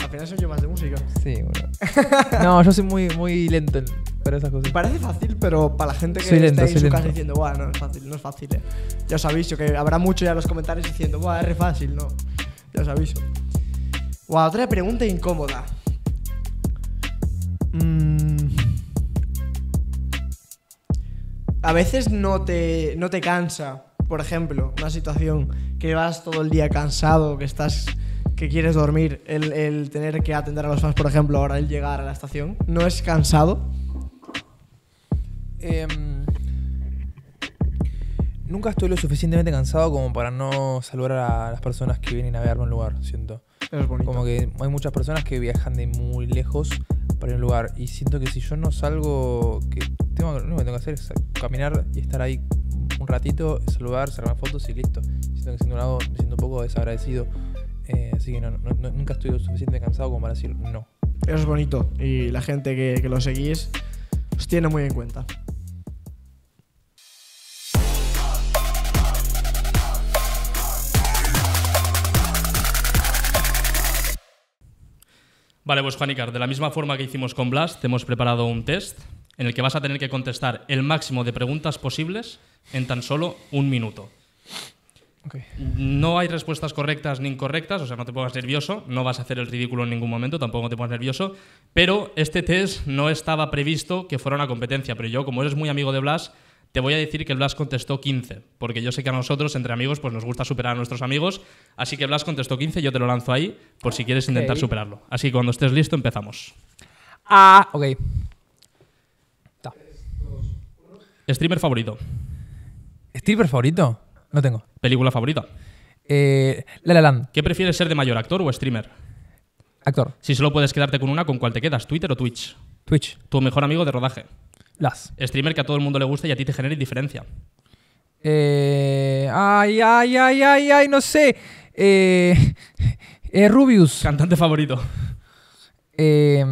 Al final soy yo más de música. Sí, bueno. No, yo soy muy, muy lento en- para esas cosas. Parece fácil, pero para la gente que está en su casa diciendo, Buah, no es fácil, no es fácil, eh". Ya os aviso, que habrá mucho ya en los comentarios diciendo, Buah, es re fácil, no. Ya os aviso. otra pregunta incómoda. Mm. A veces no te, no te cansa por ejemplo, una situación que vas todo el día cansado, que estás que quieres dormir, el, tener que atender a los fans, por ejemplo, ahora el llegar a la estación, ¿no es cansado? Em, nunca estoy lo suficientemente cansado como para no saludar a las personas que vienen a verme un lugar, siento. Es bonito. Como que hay muchas personas que viajan de muy lejos para ir un lugar y siento que si yo no salgo, que tengo, lo único que tengo que hacer es caminar y estar ahí un ratito, saludar, cerrar fotos y listo. Siento que siendo un lado me siento un poco desagradecido. Eh, así que no, nunca estoy lo suficiente cansado como para decir no. Eso es bonito y la gente que, lo seguís os tiene muy en cuenta. Vale, pues Juanicar, de la misma forma que hicimos con Blast, hemos preparado un test en el que vas a tener que contestar el máximo de preguntas posibles en tan solo un minuto. No hay respuestas correctas ni incorrectas, o sea, no te pongas nervioso, no vas a hacer el ridículo en ningún momento, tampoco te pongas nervioso, pero este test no estaba previsto que fuera una competencia, pero yo, como eres muy amigo de Blas, te voy a decir que Blas contestó 15, porque yo sé que a nosotros, entre amigos, pues nos gusta superar a nuestros amigos, así que Blas contestó 15, yo te lo lanzo ahí, por si quieres intentar superarlo. Así que cuando estés listo, empezamos. Ah, ok. Streamer favorito. ¿Streamer favorito? No tengo. Película favorita. Eh, la La Land. ¿Qué prefieres ser de mayor, actor o streamer? Actor. Si solo puedes quedarte con una, ¿con cuál te quedas? ¿Twitter o Twitch? Twitch. ¿Tu mejor amigo de rodaje? Las. Streamer que a todo el mundo le gusta y a ti te genera indiferencia. Eh, ay, ay, ay, ay, ay, no sé. Eh, eh, Rubius. Cantante favorito. Eh,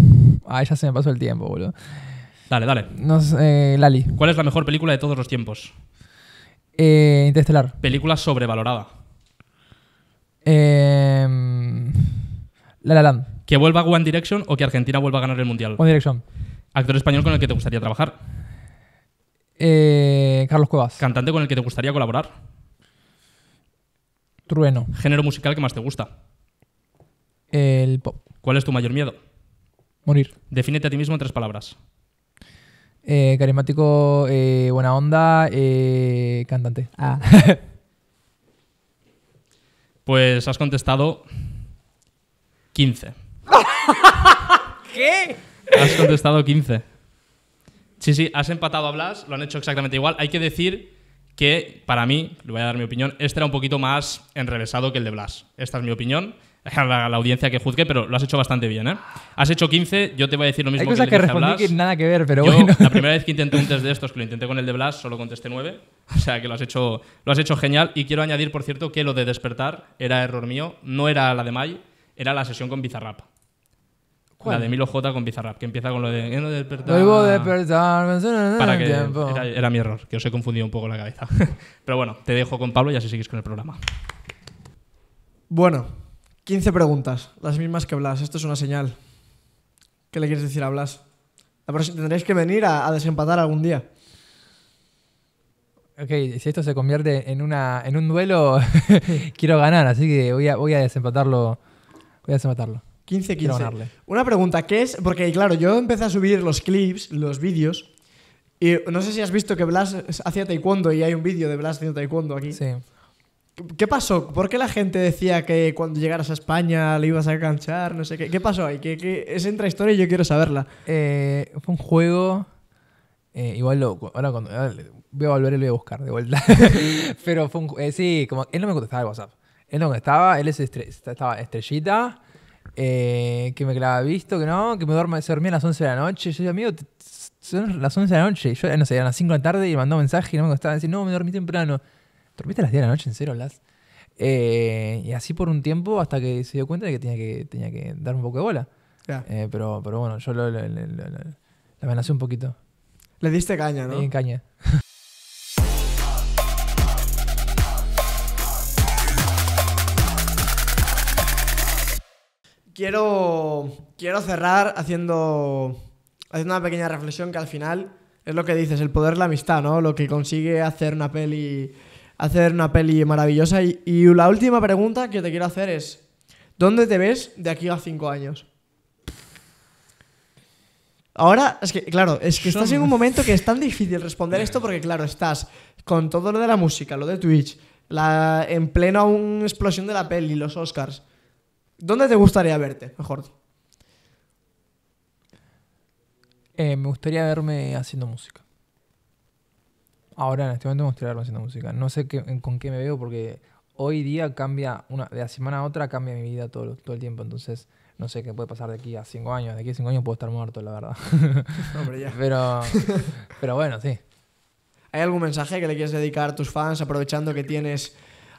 ay, ya se me pasó el tiempo, boludo. Dale, dale. Eh, Lali. ¿Cuál es la mejor película de todos los tiempos? Eh, Interestelar. Película sobrevalorada. Em, la La Land. ¿Que vuelva One Direction o que Argentina vuelva a ganar el Mundial? One Direction. ¿Actor español con el que te gustaría trabajar? Eh, Carlos Cuevas. ¿Cantante con el que te gustaría colaborar? Trueno. ¿Género musical que más te gusta? El pop. ¿Cuál es tu mayor miedo? Morir. Defínete a ti mismo en tres palabras. Eh, carismático, eh, buena onda, eh, cantante. Ah. pues has contestado 15. ¿Qué? Has contestado 15. Sí, sí, has empatado a Blas, lo han hecho exactamente igual. Hay que decir que, para mí, le voy a dar mi opinión, este era un poquito más enrevesado que el de Blas. Esta es mi opinión. a la, audiencia que juzgue, pero lo has hecho bastante bien. ¿eh? Has hecho 15, yo te voy a decir lo mismo Hay cosas que, que respondí Blas. nada que ver, pero La primera vez que intenté un test de estos, que lo intenté con el de Blas, solo contesté 9. O sea que lo has hecho, lo has hecho genial. Y quiero añadir, por cierto, que lo de despertar era error mío, no era la de mai era la sesión con Bizarrap. La de Milo J con Bizarrap, que empieza con lo de eh, no despertar. despertar, para era, era mi error, que os he confundido un poco la cabeza. pero bueno, te dejo con Pablo y así seguís con el programa. Bueno, 15 preguntas, las mismas que Blas. Esto es una señal. ¿Qué le quieres decir a Blas? Tendréis que venir a, desempatar algún día. Ok, si esto se convierte en, una, en un duelo, quiero ganar, así que voy a, voy a desempatarlo. Voy a desempatarlo. 15-15. Una pregunta, ¿qué es? Porque claro, yo empecé a subir los clips, los vídeos, y no sé si has visto que Blas hacía taekwondo y hay un vídeo de Blas haciendo taekwondo aquí. ¿Qué pasó? ¿Por qué la gente decía que cuando llegaras a España le ibas a canchar? No sé qué. ¿Qué pasó ahí? Que Es entre historia y yo quiero saberla. Eh, fue un juego. Eh, igual lo, ahora cuando. voy a volver y lo voy a buscar de vuelta. Pero fue un. Eh, sí, como. Él no me contestaba el WhatsApp. Él no me Él estaba estrellita. que me quedaba visto, que no. Que me duerme, se dormía a las 11 de la noche. Yo decía, amigo, son las 11 de la noche. Yo, no sé, a las 5 de la tarde y mandó un mensaje y no me contestaba. Decía, no, me dormí temprano. ¿Dormiste las 10 de la noche en cero, Las? Eh, y así por un tiempo hasta que se dio cuenta de que tenía que, tenía que dar un poco de bola. Eh, pero, pero bueno, yo lo, lo, amenacé un poquito. Le diste caña, ¿no? en caña. quiero, quiero cerrar haciendo, haciendo una pequeña reflexión que al final es lo que dices, el poder de la amistad, ¿no? Lo que consigue hacer una peli hacer una peli maravillosa. Y, la última pregunta que te quiero hacer es, ¿dónde te ves de aquí a cinco años? Ahora, es que, claro, es que estás en un momento que es tan difícil responder esto porque, claro, estás con todo lo de la música, lo de Twitch, la, en plena explosión de la peli, los Oscars. ¿Dónde te gustaría verte, mejor? Eh, me gustaría verme haciendo música ahora en este momento me haciendo música. No sé con qué me veo porque hoy día cambia, una, de la semana a otra cambia mi vida todo, todo el tiempo. Entonces, no sé qué puede pasar de aquí a cinco años. De aquí a cinco años puedo estar muerto, la verdad. pero, pero, pero bueno, sí. ¿Hay algún mensaje que le quieres dedicar a tus fans aprovechando que tienes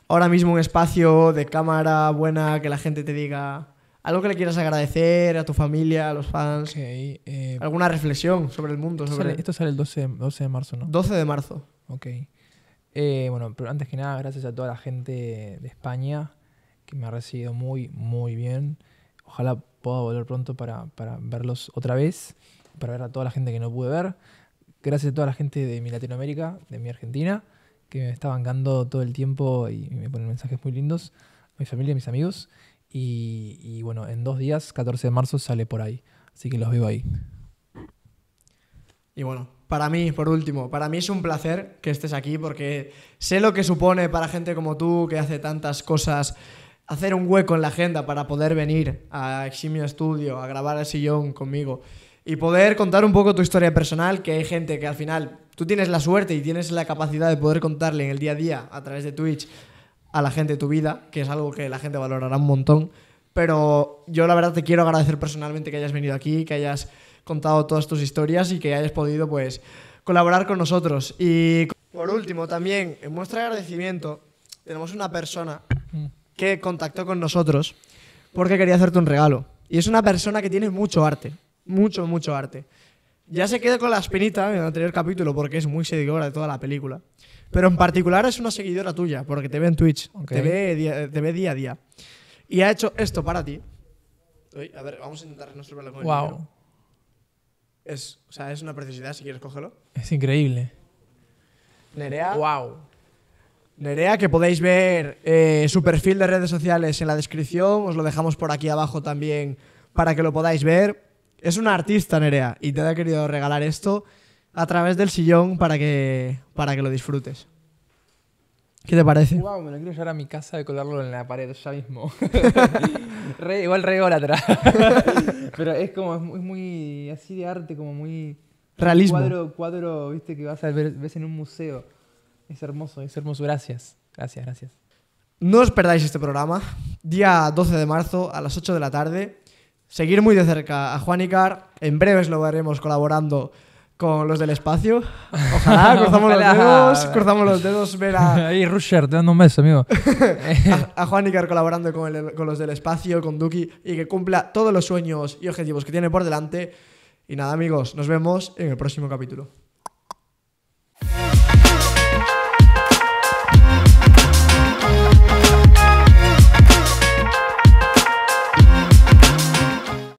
ahora mismo un espacio de cámara buena, que la gente te diga... ¿Algo que le quieras agradecer a tu familia, a los fans? Eh, ¿Alguna reflexión sobre el mundo? Sobre... esto sale el 12, 12, de marzo, ¿no? 12 de marzo. Ok. Eh, bueno, pero antes que nada, gracias a toda la gente de España que me ha recibido muy, muy bien. Ojalá pueda volver pronto para, para verlos otra vez, para ver a toda la gente que no pude ver. Gracias a toda la gente de mi Latinoamérica, de mi Argentina, que me está bancando todo el tiempo y me ponen mensajes muy lindos. A mi familia, a mis amigos. Y, bueno, en dos días, 14 de marzo, sale por ahí. Así que los veo ahí. Y bueno, para mí, por último, para mí es un placer que estés aquí porque sé lo que supone para gente como tú que hace tantas cosas hacer un hueco en la agenda para poder venir a Eximio Studio, a grabar el sillón conmigo y poder contar un poco tu historia personal, que hay gente que al final tú tienes la suerte y tienes la capacidad de poder contarle en el día a día a través de Twitch a la gente de tu vida, que es algo que la gente valorará un montón. Pero yo la verdad te quiero agradecer personalmente que hayas venido aquí, que hayas contado todas tus historias y que hayas podido pues colaborar con nosotros. Y por último también, en muestra de agradecimiento, tenemos una persona mm. que contactó con nosotros porque quería hacerte un regalo. Y es una persona que tiene mucho arte, mucho, mucho arte. Ya se queda con la espinita en el anterior capítulo porque es muy seguidora de toda la película. Pero en particular es una seguidora tuya porque te ve en Twitch, te, ve día, a día. Y ha hecho esto para ti. a ver, vamos a intentar no con el wow. Es, o sea, es una preciosidad si quieres cogerlo. Es increíble. Nerea. Wow. Nerea, que podéis ver eh, su perfil de redes sociales en la descripción. Os lo dejamos por aquí abajo también para que lo podáis ver. Es una artista, Nerea, y te ha querido regalar esto a través del sillón para que, para que lo disfrutes. ¿Qué te parece? Wow, me lo quiero llevar a mi casa y colarlo en la pared ya mismo. igual re atrás. Pero es como, es muy, muy, así de arte, como muy... Realismo. Cuadro, cuadro, viste, que vas a ver, ves en un museo. Es hermoso, es hermoso. Gracias, gracias, gracias. No os perdáis este programa. Día 12 de marzo a las 8 de la tarde seguir muy de cerca a Juan En breves lo veremos colaborando con los del espacio. Ojalá, cruzamos los dedos, cruzamos los dedos, ver a... Ahí, Rusher, te dando un beso, amigo. a, Juanicar colaborando con, con los del espacio, con Duki, y que cumpla todos los sueños y objetivos que tiene por delante. Y nada, amigos, nos vemos en el próximo capítulo.